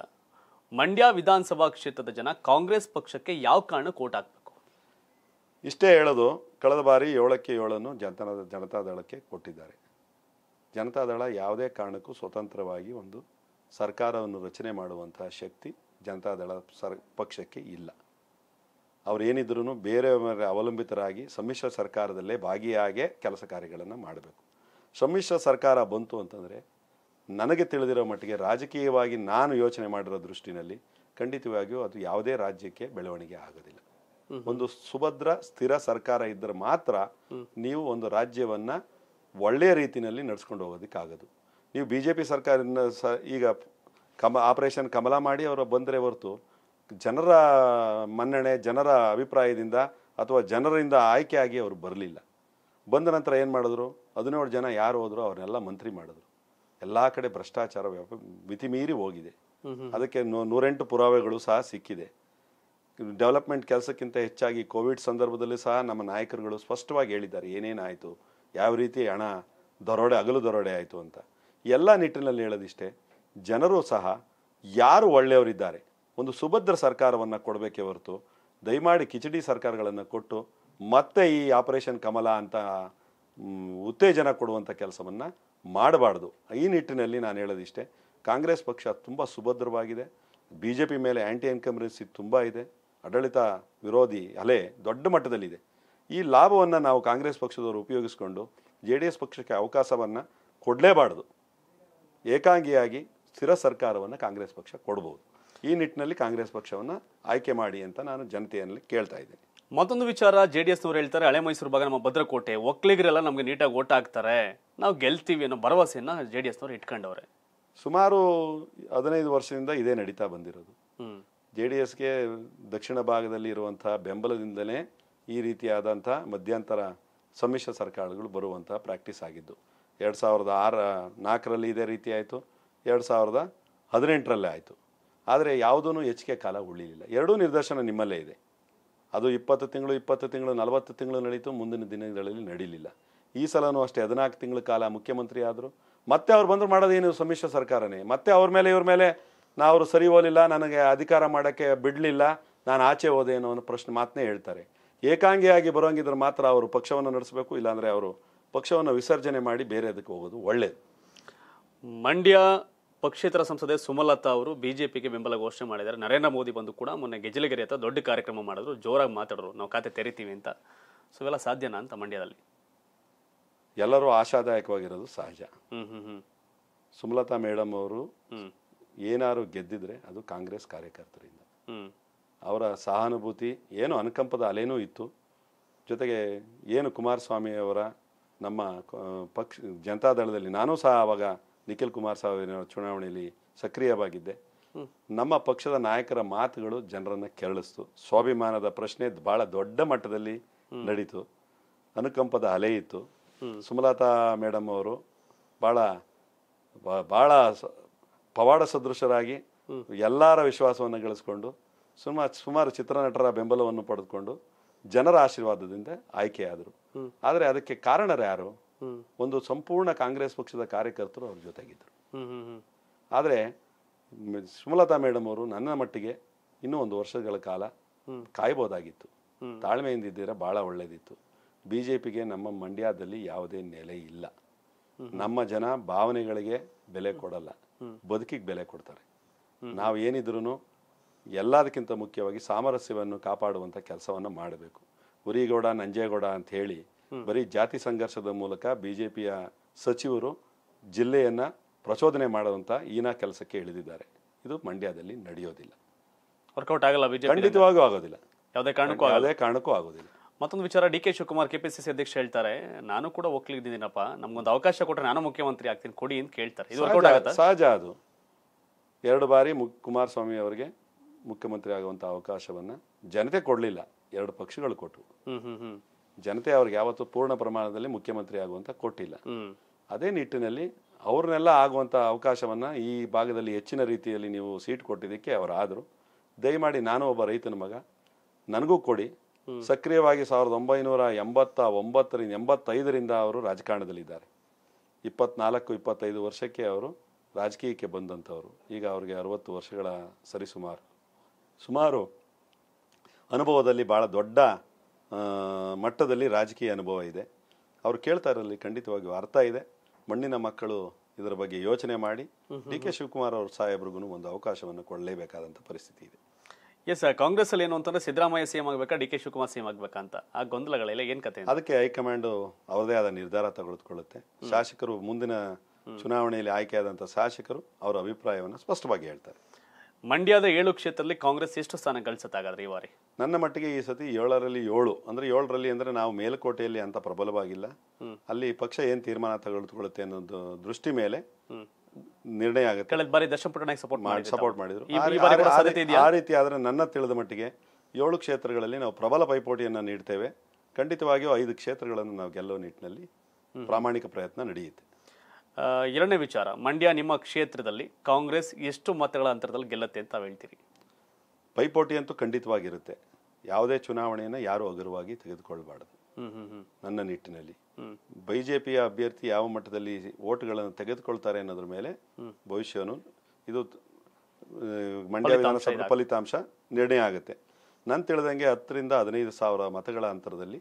ಮಂಡ್ಯ ವಿಧಾನಸಭಾ ಕ್ಷೇತ್ರದ ಜನ ಕಾಂಗ್ರೆಸ್ ಪಕ್ಷಕ್ಕೆ ಯಾವ ಕಾರಣಕ್ಕೆ ಓಟ್ ಹಾಕಬೇಕು ಇಷ್ಟೇ ಹೇಳೋದು ಕಳೆದ ಬಾರಿ ಏಳಕ್ಕೆ ಏಳನ್ನು ಜನತಾ ಜನತಾದಳಕ್ಕೆ ಕೊಟ್ಟಿದ್ದಾರೆ ಜನತಾದಳ ಯಾವುದೇ ಕಾರಣಕ್ಕೂ ಸ್ವತಂತ್ರವಾಗಿ ಒಂದು ಸರ್ಕಾರವನ್ನು ರಚನೆ ಮಾಡುವಂತಹ ಶಕ್ತಿ ಜನತಾದಳ ಸರ್ ಪಕ್ಷಕ್ಕೆ ಇಲ್ಲ ಅವರೇನಿದ್ರೂ ಬೇರೆಯವರ ಅವಲಂಬಿತರಾಗಿ ಸಮ್ಮಿಶ್ರ ಸರ್ಕಾರದಲ್ಲೇ ಭಾಗಿಯಾಗೇ ಕೆಲಸ ಕಾರ್ಯಗಳನ್ನು ಮಾಡಬೇಕು ಸಮ್ಮಿಶ್ರ ಸರ್ಕಾರ ಬಂತು ಅಂತಂದರೆ ನನಗೆ ತಿಳಿದಿರೋ ಮಟ್ಟಿಗೆ ರಾಜಕೀಯವಾಗಿ ನಾನು ಯೋಚನೆ ಮಾಡಿರೋ ದೃಷ್ಟಿನಲ್ಲಿ ಖಂಡಿತವಾಗಿಯೂ ಅದು ಯಾವುದೇ ರಾಜ್ಯಕ್ಕೆ ಬೆಳವಣಿಗೆ ಆಗೋದಿಲ್ಲ ಒಂದು ಸುಭದ್ರ ಸ್ಥಿರ ಸರ್ಕಾರ ಇದ್ದರೆ ಮಾತ್ರ ನೀವು ಒಂದು ರಾಜ್ಯವನ್ನು ಒಳ್ಳೆಯ ರೀತಿಯಲ್ಲಿ ನಡೆಸ್ಕೊಂಡು ಹೋಗೋದಕ್ಕಾಗೋದು ನೀವು ಬಿ ಜೆ ಪಿ ಸರ್ಕಾರದಿಂದ ಸ ಈಗ ಕಮ ಆಪರೇಷನ್ ಕಮಲ ಮಾಡಿ ಅವರು ಬಂದರೆ ಹೊರತು ಜನರ ಮನ್ನಣೆ ಜನರ ಅಭಿಪ್ರಾಯದಿಂದ ಅಥವಾ ಜನರಿಂದ ಆಯ್ಕೆ ಆಗಿ ಅವರು ಬರಲಿಲ್ಲ ಬಂದ ನಂತರ ಏನು ಮಾಡಿದ್ರು ಹದಿನೇಳು ಜನ ಯಾರು ಹೋದ್ರು ಅವ್ರನ್ನೆಲ್ಲ ಮಂತ್ರಿ ಮಾಡಿದ್ರು ಎಲ್ಲ ಕಡೆ ಭ್ರಷ್ಟಾಚಾರ ವ್ಯಾಪ ಮೀರಿ ಹೋಗಿದೆ ಅದಕ್ಕೆ ನೂರೆಂಟು ಪುರಾವೆಗಳು ಸಹ ಸಿಕ್ಕಿದೆ ಡೆವಲಪ್ಮೆಂಟ್ ಕೆಲಸಕ್ಕಿಂತ ಹೆಚ್ಚಾಗಿ ಕೋವಿಡ್ ಸಂದರ್ಭದಲ್ಲಿ ಸಹ ನಮ್ಮ ನಾಯಕರುಗಳು ಸ್ಪಷ್ಟವಾಗಿ ಹೇಳಿದ್ದಾರೆ ಏನೇನಾಯಿತು ಯಾವ ರೀತಿ ಹಣ ದರೋಡೆ ಅಗಲು ದರೋಡೆ ಆಯಿತು ಅಂತ ಎಲ್ಲ ನಿಟ್ಟಿನಲ್ಲಿ ಹೇಳೋದಿಷ್ಟೇ ಜನರು ಸಹ ಯಾರು ಒಳ್ಳೆಯವರಿದ್ದಾರೆ ಒಂದು ಸುಭದ್ರ ಸರ್ಕಾರವನ್ನು ಕೊಡಬೇಕೇ ಹೊರತು ದಯಮಾಡಿ ಕಿಚಡಿ ಸರ್ಕಾರಗಳನ್ನು ಕೊಟ್ಟು ಮತ್ತೆ ಈ ಆಪರೇಷನ್ ಕಮಲ ಅಂತ ಉತ್ತೇಜನ ಕೊಡುವಂಥ ಕೆಲಸವನ್ನು ಮಾಡಬಾರ್ದು ಈ ನಿಟ್ಟಿನಲ್ಲಿ ನಾನು ಹೇಳೋದಿಷ್ಟೇ ಕಾಂಗ್ರೆಸ್ ಪಕ್ಷ ತುಂಬ ಸುಭದ್ರವಾಗಿದೆ ಬಿ ಜೆ ಪಿ ಮೇಲೆ ಆ್ಯಂಟಿ ಎನ್ಕಮ್ರೆನ್ಸಿ ತುಂಬ ಇದೆ ಆಡಳಿತ ವಿರೋಧಿ ಅಲೆ ದೊಡ್ಡ ಮಟ್ಟದಲ್ಲಿದೆ ಈ ಲಾಭವನ್ನು ನಾವು ಕಾಂಗ್ರೆಸ್ ಪಕ್ಷದವರು ಉಪಯೋಗಿಸ್ಕೊಂಡು ಜೆ ಡಿ ಎಸ್ ಪಕ್ಷಕ್ಕೆ ಅವಕಾಶವನ್ನು ಕೊಡಲೇಬಾರ್ದು ಏಕಾಂಗಿಯಾಗಿ ಸ್ಥಿರ ಸರ್ಕಾರವನ್ನು ಕಾಂಗ್ರೆಸ್ ಪಕ್ಷ ಕೊಡ್ಬೋದು ಈ ನಿಟ್ಟಿನಲ್ಲಿ ಕಾಂಗ್ರೆಸ್ ಪಕ್ಷವನ್ನು ಆಯ್ಕೆ ಮಾಡಿ ಅಂತ ನಾನು ಜನತೆಯಲ್ಲಿ ಕೇಳ್ತಾ ಇದ್ದೀನಿ ಮತ್ತೊಂದು ವಿಚಾರ ಜೆ ಡಿ ಎಸ್ನವರು ಹೇಳ್ತಾರೆ ಹಳೆ ಮೈಸೂರು ಭಾಗ ನಮ್ಮ ಭದ್ರಕೋಟೆ ಒಕ್ಕಲಿಗರೆಲ್ಲ ನಮಗೆ ನೀಟಾಗಿ ಓಟ್ ಹಾಕ್ತಾರೆ ನಾವು ಗೆಲ್ತೀವಿ ಅನ್ನೋ ಭರವಸೆಯನ್ನು ಜೆ ಡಿ ಎಸ್ನವ್ರು ಇಟ್ಕೊಂಡವ್ರೆ ಸುಮಾರು ಹದಿನೈದು ವರ್ಷದಿಂದ ಇದೇ ನಡೀತಾ ಬಂದಿರೋದು ಜೆ ಡಿ ಎಸ್ಗೆ ದಕ್ಷಿಣ ಭಾಗದಲ್ಲಿ ಇರುವಂಥ ಬೆಂಬಲದಿಂದಲೇ ಈ ರೀತಿಯಾದಂಥ ಮಧ್ಯಂತರ ಸಮ್ಮಿಶ್ರ ಸರ್ಕಾರಗಳು ಬರುವಂಥ ಪ್ರಾಕ್ಟೀಸ್ ಆಗಿದ್ದು ಎರಡು ಸಾವಿರದ ಆರ ನಾಲ್ಕರಲ್ಲಿ ಇದೇ ರೀತಿ ಆಯಿತು ಎರಡು ಸಾವಿರದ ಹದಿನೆಂಟರಲ್ಲೇ ಆಯಿತು ಆದರೆ ಯಾವುದೂ ಹೆಚ್ಚಿಗೆ ಕಾಲ ಉಳಿಲಿಲ್ಲ ಎರಡೂ ನಿದರ್ಶನ ನಿಮ್ಮಲ್ಲೇ ಇದೆ ಅದು ಇಪ್ಪತ್ತು ತಿಂಗಳು ಇಪ್ಪತ್ತು ತಿಂಗಳು ನಲವತ್ತು ತಿಂಗಳು ನಡೀತು ಮುಂದಿನ ದಿನಗಳಲ್ಲಿ ನಡೀಲಿಲ್ಲ ಈ ಸಲನೂ ಅಷ್ಟೇ ಹದಿನಾಲ್ಕು ತಿಂಗಳ ಕಾಲ ಮುಖ್ಯಮಂತ್ರಿ ಆದರು ಮತ್ತೆ ಅವ್ರು ಬಂದರು ಮಾಡೋದೇನು ಸಮ್ಮಿಶ್ರ ಸರ್ಕಾರನೇ ಮತ್ತೆ ಅವ್ರ ಮೇಲೆ ಇವ್ರ ಮೇಲೆ ನಾ ಅವರು ಸರಿ ಹೋಲಿಲ್ಲ ನನಗೆ ಅಧಿಕಾರ ಮಾಡೋಕ್ಕೆ ಬಿಡಲಿಲ್ಲ ನಾನು ಆಚೆ ಹೋದೆ ಅನ್ನೋ ಒಂದು ಪ್ರಶ್ನೆ ಮಾತನ್ನೇ ಹೇಳ್ತಾರೆ ಏಕಾಂಗಿಯಾಗಿ ಬರೋಂಗಿದ್ರೆ ಮಾತ್ರ ಅವರು ಪಕ್ಷವನ್ನು ನಡೆಸಬೇಕು ಇಲ್ಲಾಂದರೆ ಅವರು ಪಕ್ಷವನ್ನು ವಿಸರ್ಜನೆ ಮಾಡಿ ಬೇರೆ ಅದಕ್ಕೆ ಹೋಗೋದು ಒಳ್ಳೆಯದು ಮಂಡ್ಯ ಪಕ್ಷೇತರ ಸಂಸದೆ ಸುಮಲತಾ ಅವರು ಬಿಜೆಪಿಗೆ ಬೆಂಬಲ ಘೋಷಣೆ ಮಾಡಿದ್ದಾರೆ ನರೇಂದ್ರ ಮೋದಿ ಬಂದು ಕೂಡ ಮೊನ್ನೆ ಗೆಜಲಗೆರೆ ಅಥವಾ ದೊಡ್ಡ ಕಾರ್ಯಕ್ರಮ ಮಾಡಿದ್ರು ಜೋರಾಗಿ ಮಾತಾಡೋರು ನಾವು ಖಾತೆ ತೆರಿತೀವಿ ಅಂತ ಸೊ ಇವೆಲ್ಲ ಸಾಧ್ಯನಾ ಅಂತ ಮಂಡ್ಯದಲ್ಲಿ ಎಲ್ಲರೂ ಆಶಾದಾಯಕವಾಗಿರೋದು ಸಹಜ ಸುಮಲತಾ ಮೇಡಮ್ ಅವರು ಏನಾದ್ರು ಗೆದ್ದಿದ್ರೆ ಅದು ಕಾಂಗ್ರೆಸ್ ಕಾರ್ಯಕರ್ತರಿಂದ ಅವರ ಸಹಾನುಭೂತಿ ಏನು ಅನುಕಂಪದ ಅಲೆನೂ ಇತ್ತು ಜೊತೆಗೆ ಏನು ಕುಮಾರಸ್ವಾಮಿ ಅವರ ನಮ್ಮ ಪಕ್ಷ ಜನತಾದಳದಲ್ಲಿ ನಾನು ಸಹ ಆವಾಗ ನಿಖಿಲ್ ಕುಮಾರ್ ಸಾವಿರ ಚುನಾವಣೆಯಲ್ಲಿ ಸಕ್ರಿಯವಾಗಿದ್ದೆ ನಮ್ಮ ಪಕ್ಷದ ನಾಯಕರ ಮಾತುಗಳು ಜನರನ್ನು ಕೆರಳಿಸ್ತು ಸ್ವಾಭಿಮಾನದ ಪ್ರಶ್ನೆ ಬಹಳ ದೊಡ್ಡ ಮಟ್ಟದಲ್ಲಿ ನಡೀತು ಅನುಕಂಪದ ಅಲೆ ಇತ್ತು ಸುಮಲತಾ ಮೇಡಮ್ ಅವರು ಭಾಳ ಭಾಳ ಪವಾಡ ಸದೃಶರಾಗಿ ಎಲ್ಲರ ವಿಶ್ವಾಸವನ್ನು ಗಳಿಸ್ಕೊಂಡು ಸುಮಾರು ಸುಮಾರು ಚಿತ್ರನಟರ ಬೆಂಬಲವನ್ನು ಪಡೆದುಕೊಂಡು ಜನರ ಆಶೀರ್ವಾದದಿಂದ ಆಯ್ಕೆಯಾದರು ಆದರೆ ಅದಕ್ಕೆ ಕಾರಣರು ಯಾರು ಒಂದು ಸಂಪೂರ್ಣ ಕಾಂಗ್ರೆಸ್ ಪಕ್ಷದ ಕಾರ್ಯಕರ್ತರು ಅವ್ರ ಜೊತೆಗಿದ್ದರು ಆದರೆ ಸುಮಲತಾ ಮೇಡಮ್ ಅವರು ನನ್ನ ಮಟ್ಟಿಗೆ ಇನ್ನೂ ಒಂದು ವರ್ಷಗಳ ಕಾಲ ಕಾಯ್ಬೋದಾಗಿತ್ತು ತಾಳ್ಮೆಯಿಂದ ಇದ್ದೀರ ಭಾಳ ಒಳ್ಳೇದಿತ್ತು ಬಿ ಜೆ ಪಿಗೆ ನಮ್ಮ ಮಂಡ್ಯದಲ್ಲಿ ಯಾವುದೇ ನೆಲೆ ಇಲ್ಲ ನಮ್ಮ ಜನ ಭಾವನೆಗಳಿಗೆ ಬೆಲೆ ಕೊಡಲ್ಲ ಬದುಕಿಗೆ ಬೆಲೆ ಕೊಡ್ತಾರೆ ನಾವು ಏನಿದ್ರು ಎಲ್ಲದಕ್ಕಿಂತ ಮುಖ್ಯವಾಗಿ ಸಾಮರಸ್ಯವನ್ನು ಕಾಪಾಡುವಂಥ ಕೆಲಸವನ್ನು ಮಾಡಬೇಕು ಉರಿಗೌಡ ನಂಜೇಗೌಡ ಅಂತ ಹೇಳಿ ಬರೀ ಜಾತಿ ಸಂಘರ್ಷದ ಮೂಲಕ ಬಿಜೆಪಿಯ ಸಚಿವರು ಜಿಲ್ಲೆಯನ್ನ ಪ್ರಚೋದನೆ ಮಾಡುವಂತ ಈನಾ ಕೆಲಸಕ್ಕೆ ಇಳಿದಿದ್ದಾರೆ ಇದು ಮಂಡ್ಯದಲ್ಲಿ ನಡೆಯೋದಿಲ್ಲ ವರ್ಕೌಟ್ ಆಗಲ್ಲ ಬಿಜೆಪಿ ಖಂಡಿತವಾಗೂ ಆಗೋದಿಲ್ಲ ಯಾವುದೇ ಕಾರಣಕ್ಕೂ ಯಾವುದೇ ಕಾರಣಕ್ಕೂ ಆಗೋದಿಲ್ಲ ಮತ್ತೊಂದು ವಿಚಾರ ಡಿ ಕೆ ಶಿವಕುಮಾರ್ ಕೆಪಿಸಿಸಿ ಅಧ್ಯಕ್ಷ ಹೇಳ್ತಾರೆ ನಾನು ಕೂಡ ಒಕ್ಲಿದ್ದೀನಪ್ಪ ನಮ್ಗೊಂದು ಅವಕಾಶ ಕೊಟ್ಟರೆ ನಾನು ಮುಖ್ಯಮಂತ್ರಿ ಆಗ್ತೀನಿ ಕೊಡಿ ಅಂತ ಕೇಳ್ತಾರೆ ಇದು ಸಹಜ ಅದು ಎರಡು ಬಾರಿ ಮು ಕುಮಾರಸ್ವಾಮಿ ಅವರಿಗೆ ಮುಖ್ಯಮಂತ್ರಿ ಆಗುವಂಥ ಅವಕಾಶವನ್ನು ಜನತೆ ಕೊಡಲಿಲ್ಲ ಎರಡು ಪಕ್ಷಗಳು ಹ್ಮ್ ಜನತೆ ಅವ್ರಿಗೆ ಯಾವತ್ತೂ ಪೂರ್ಣ ಪ್ರಮಾಣದಲ್ಲಿ ಮುಖ್ಯಮಂತ್ರಿ ಆಗುವಂತ ಕೊಟ್ಟಿಲ್ಲ ಅದೇ ನಿಟ್ಟಿನಲ್ಲಿ ಅವ್ರನ್ನೆಲ್ಲ ಆಗುವಂಥ ಅವಕಾಶವನ್ನ ಈ ಭಾಗದಲ್ಲಿ ಹೆಚ್ಚಿನ ರೀತಿಯಲ್ಲಿ ನೀವು ಸೀಟ್ ಕೊಟ್ಟಿದ್ದಕ್ಕೆ ಅವರಾದರು ದಯಮಾಡಿ ನಾನು ಒಬ್ಬ ರೈತನ ಮಗ ನನಗೂ ಕೊಡಿ ಸಕ್ರಿಯವಾಗಿ ಸಾವಿರದ ಒಂಬೈನೂರ ಎಂಬತ್ತ ಒಂಬತ್ತರಿಂದ ಎಂಬತ್ತೈದರಿಂದ ಅವರು ರಾಜಕಾರಣದಲ್ಲಿದ್ದಾರೆ ಇಪ್ಪತ್ನಾಲ್ಕು ಇಪ್ಪತ್ತೈದು ವರ್ಷಕ್ಕೆ ಅವರು ರಾಜಕೀಯಕ್ಕೆ ಬಂದಂಥವ್ರು ಈಗ ಅವ್ರಿಗೆ ಅರವತ್ತು ವರ್ಷಗಳ ಸರಿಸುಮಾರು ಸುಮಾರು ಅನುಭವದಲ್ಲಿ ಭಾಳ ದೊಡ್ಡ ಮಟ್ಟದಲ್ಲಿ ರಾಜಕೀಯ ಅನುಭವ ಇದೆ ಅವ್ರು ಕೇಳ್ತಾ ಇರಲಿ ಖಂಡಿತವಾಗಿಯೂ ಅರ್ಥ ಇದೆ ಮಣ್ಣಿನ ಮಕ್ಕಳು ಇದರ ಬಗ್ಗೆ ಯೋಚನೆ ಮಾಡಿ ಡಿ ಕೆ ಶಿವಕುಮಾರ್ ಅವರು ಸಾಹೇಬ್ರಿಗೂ ಒಂದು ಅವಕಾಶವನ್ನು ಕೊಡಲೇಬೇಕಾದಂಥ ಪರಿಸ್ಥಿತಿ ಇದೆ ಎಸ್ ಕಾಂಗ್ರೆಸ್ ಅಲ್ಲಿ ಏನು ಅಂತಂದ್ರೆ ಸಿದ್ದರಾಮಯ್ಯ ಸಿಎಂ ಆಗಬೇಕಾ ಡಿ ಕೆ ಶಿವಕುಮಾರ್ ಸಿಎಂ ಆಗಬೇಕಾ ಅಂತ ಆ ಗೊಂದಲಗಳೆಲ್ಲ ಏನು ಕತೆ ಅದಕ್ಕೆ ಹೈಕಮಾಂಡ್ ಅವರದೇ ಆದ ನಿರ್ಧಾರ ತೆಗೆದುಕೊಳ್ಳುತ್ತೆ ಶಾಸಕರು ಮುಂದಿನ ಚುನಾವಣೆಯಲ್ಲಿ ಆಯ್ಕೆಯಾದಂತಹ ಶಾಸಕರು ಅವರ ಅಭಿಪ್ರಾಯವನ್ನು ಸ್ಪಷ್ಟವಾಗಿ ಹೇಳ್ತಾರೆ ಮಂಡ್ಯದ ಏಳು ಕ್ಷೇತ್ರದಲ್ಲಿ ಕಾಂಗ್ರೆಸ್ ಎಷ್ಟು ಸ್ಥಾನ ಗಳಿಸುತ್ತಾಗಾದ್ರೆ ಈ ಬಾರಿ ನನ್ನ ಮಟ್ಟಿಗೆ ಈ ಸತಿ ಏಳರಲ್ಲಿ ಏಳು ಅಂದ್ರೆ ಏಳರಲ್ಲಿ ಅಂದ್ರೆ ನಾವು ಮೇಲುಕೋಟೆಯಲ್ಲಿ ಅಂತ ಪ್ರಬಲವಾಗಿಲ್ಲ ಅಲ್ಲಿ ಪಕ್ಷ ಏನ್ ತೀರ್ಮಾನ ತೆಗೆದುಕೊಳ್ಳುತ್ತೆ ಅನ್ನೋದು ದೃಷ್ಟಿ ಮೇಲೆ ನಿರ್ಣಯ ಆಗುತ್ತೆ ಕಳೆದ ಬಾರಿ ಸಪೋರ್ಟ್ ಸಪೋರ್ಟ್ ಮಾಡಿದ್ರು ಆ ರೀತಿ ಆದ್ರೆ ನನ್ನ ತಿಳಿದ ಮಟ್ಟಿಗೆ ಏಳು ಕ್ಷೇತ್ರಗಳಲ್ಲಿ ನಾವು ಪ್ರಬಲ ಪೈಪೋಟಿಯನ್ನು ನೀಡ್ತೇವೆ ಖಂಡಿತವಾಗಿಯೂ ಐದು ಕ್ಷೇತ್ರಗಳನ್ನು ನಾವು ಗೆಲ್ಲುವ ನಿಟ್ಟಿನಲ್ಲಿ ಪ್ರಾಮಾಣಿಕ ಪ್ರಯತ್ನ ನಡೆಯುತ್ತೆ ಎರಡನೇ ವಿಚಾರ ಮಂಡ್ಯ ನಿಮ್ಮ ಕ್ಷೇತ್ರದಲ್ಲಿ ಕಾಂಗ್ರೆಸ್ ಎಷ್ಟು ಮತಗಳ ಅಂತರದಲ್ಲಿ ಗೆಲ್ಲತ್ತೆ ಅಂತ ಹೇಳ್ತೀರಿ ಪೈಪೋಟಿ ಅಂತೂ ಖಂಡಿತವಾಗಿರುತ್ತೆ ಯಾವುದೇ ಚುನಾವಣೆಯನ್ನು ಯಾರು ಹಗುರವಾಗಿ ತೆಗೆದುಕೊಳ್ಬಾರ್ದು ನನ್ನ ನಿಟ್ಟಿನಲ್ಲಿ ಬಿ ಜೆ ಪಿಯ ಅಭ್ಯರ್ಥಿ ಯಾವ ಮಟ್ಟದಲ್ಲಿ ಓಟ್ಗಳನ್ನು ತೆಗೆದುಕೊಳ್ತಾರೆ ಅನ್ನೋದ್ರ ಮೇಲೆ ಭವಿಷ್ಯವನ್ನು ಇದು ಮಂಡ್ಯ ವಿಧಾನಸಭೆ ಫಲಿತಾಂಶ ನಿರ್ಣಯ ಆಗುತ್ತೆ ನಾನು ತಿಳಿದಂಗೆ ಹತ್ತರಿಂದ ಹದಿನೈದು ಸಾವಿರ ಮತಗಳ ಅಂತರದಲ್ಲಿ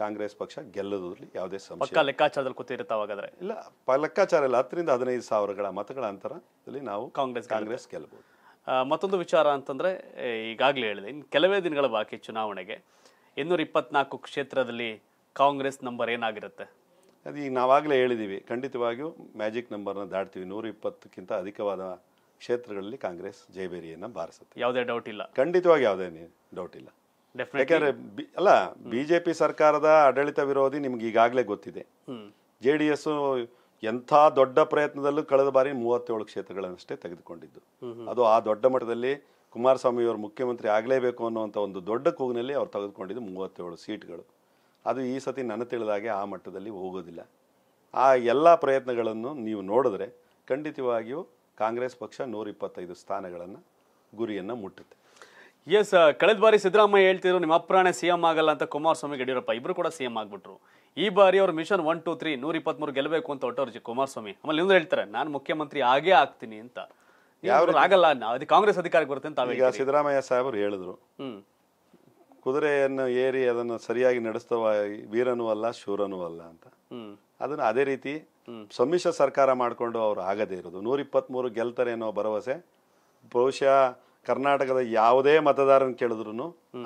ಕಾಂಗ್ರೆಸ್ ಪಕ್ಷ ಗೆಲ್ಲೋದ್ರಲ್ಲಿ ಯಾವುದೇ ಸಂಶಯ ಲೆಕ್ಕಾಚಾರದಲ್ಲಿ ಕೂತಿರುತ್ತೆ ಇಲ್ಲ ಲೆಕ್ಕಾಚಾರ ಇಲ್ಲ ಹತ್ತರಿಂದ ಹದಿನೈದು ಸಾವಿರಗಳ ಮತಗಳ ಅಂತರದಲ್ಲಿ ನಾವು ಕಾಂಗ್ರೆಸ್ ಕಾಂಗ್ರೆಸ್ ಗೆಲ್ಲಬಹುದು ಮತ್ತೊಂದು ವಿಚಾರ ಅಂತಂದ್ರೆ ಈಗಾಗಲೇ ಹೇಳಿದೆ ಇನ್ನು ಕೆಲವೇ ದಿನಗಳ ಬಾಕಿ ಚುನಾವಣೆಗೆ ಇನ್ನೂರ ಇಪ್ಪತ್ನಾಲ್ಕು ಕ್ಷೇತ್ರದಲ್ಲಿ ಕಾಂಗ್ರೆಸ್ ನಂಬರ್ ಏನಾಗಿರುತ್ತೆ ಅದು ಈಗ ನಾವಾಗಲೇ ಹೇಳಿದ್ದೀವಿ ಖಂಡಿತವಾಗಿಯೂ ಮ್ಯಾಜಿಕ್ ನಂಬರ್ನ ದಾಟ್ತೀವಿ ನೂರ ಇಪ್ಪತ್ತಕ್ಕಿಂತ ಅಧಿಕವಾದ ಕ್ಷೇತ್ರಗಳಲ್ಲಿ ಕಾಂಗ್ರೆಸ್ ಜಯಬೇರಿಯನ್ನು ಬಾರಿಸುತ್ತೆ ಯಾವುದೇ ಡೌಟ್ ಇಲ್ಲ ಖಂಡಿತವಾಗಿ ಯಾವುದೇ ಡೌಟ್ ಇಲ್ಲ ಯಾಕಂದ್ರೆ ಅಲ್ಲ ಬಿಜೆಪಿ ಸರ್ಕಾರದ ಆಡಳಿತ ವಿರೋಧಿ ನಿಮ್ಗೆ ಈಗಾಗಲೇ ಗೊತ್ತಿದೆ ಜೆ ಡಿ ಎಸ್ ಎಂಥ ದೊಡ್ಡ ಪ್ರಯತ್ನದಲ್ಲೂ ಕಳೆದ ಬಾರಿ ಮೂವತ್ತೇಳು ಕ್ಷೇತ್ರಗಳನ್ನಷ್ಟೇ ತೆಗೆದುಕೊಂಡಿದ್ದು ಅದು ಆ ದೊಡ್ಡ ಮಟ್ಟದಲ್ಲಿ ಕುಮಾರಸ್ವಾಮಿ ಅವರು ಮುಖ್ಯಮಂತ್ರಿ ಆಗಲೇಬೇಕು ಅನ್ನುವಂಥ ಒಂದು ದೊಡ್ಡ ಕೂಗಿನಲ್ಲಿ ಅವ್ರು ತೆಗೆದುಕೊಂಡಿದ್ದು ಮೂವತ್ತೇಳು ಸೀಟ್ಗಳು ಅದು ಈ ಸತಿ ನನ್ನ ತಿಳಿದಾಗೆ ಆ ಮಟ್ಟದಲ್ಲಿ ಹೋಗೋದಿಲ್ಲ ಆ ಎಲ್ಲ ಪ್ರಯತ್ನಗಳನ್ನು ನೀವು ನೋಡಿದ್ರೆ ಖಂಡಿತವಾಗಿಯೂ ಕಾಂಗ್ರೆಸ್ ಪಕ್ಷ ನೂರಿಪ್ಪತ್ತೈದು ಸ್ಥಾನಗಳನ್ನು ಗುರಿಯನ್ನು ಮುಟ್ಟುತ್ತೆ ಎಸ್ ಕಳೆದ ಬಾರಿ ಸಿದ್ದರಾಮಯ್ಯ ಹೇಳ್ತಿದ್ರು ನಿಮ್ಮ ಅಪ್ರಾಣೆ ಸಿಎಂ ಆಗಲ್ಲ ಅಂತ ಕುಮಾರಸ್ವಾಮಿ ಯಡಿಯೂರಪ್ಪ ಇಬ್ಬರು ಕೂಡ ಸಿಎಂ ಆಗ್ಬಿಟ್ರು ಈ ಬಾರಿ ಅವರು ಮಿಷನ್ ಒನ್ ಟು ತ್ರೀ ನೂರ ಇಪ್ಪತ್ಮೂರು ಗೆಲ್ಲಬೇಕು ಅಂತ ಹೊಟ್ಟವ್ರಿ ಕುಮಾರಸ್ವಾಮಿ ಆಮೇಲೆ ಇವ್ರು ಹೇಳ್ತಾರೆ ನಾನು ಮುಖ್ಯಮಂತ್ರಿ ಆಗೇ ಆಗ್ತೀನಿ ಅಂತ ಯಾರು ಆಗಲ್ಲ ಅದು ಕಾಂಗ್ರೆಸ್ ಅಧಿಕಾರಕ್ಕೆ ಬರುತ್ತೆ ಅಂತ ಈಗ ಸಿದ್ದರಾಮಯ್ಯ ಸಾಹೇಬರು ಹೇಳಿದ್ರು ಕುದುರೆಯನ್ನು ಏರಿ ಅದನ್ನು ಸರಿಯಾಗಿ ನಡೆಸ್ತವ ವೀರನೂ ಅಲ್ಲ ಶೂರನೂ ಅಲ್ಲ ಅಂತ ಅದನ್ನ ಅದೇ ರೀತಿ ಸಮ್ಮಿಶ್ರ ಸರ್ಕಾರ ಮಾಡಿಕೊಂಡು ಅವ್ರು ಆಗದೇ ಇರೋದು ನೂರ ಮೂರು ಗೆಲ್ತಾರೆ ಅನ್ನೋ ಭರವಸೆ ಬಹುಶಃ ಕರ್ನಾಟಕದ ಯಾವುದೇ ಮತದಾರನ ಕೇಳಿದ್ರು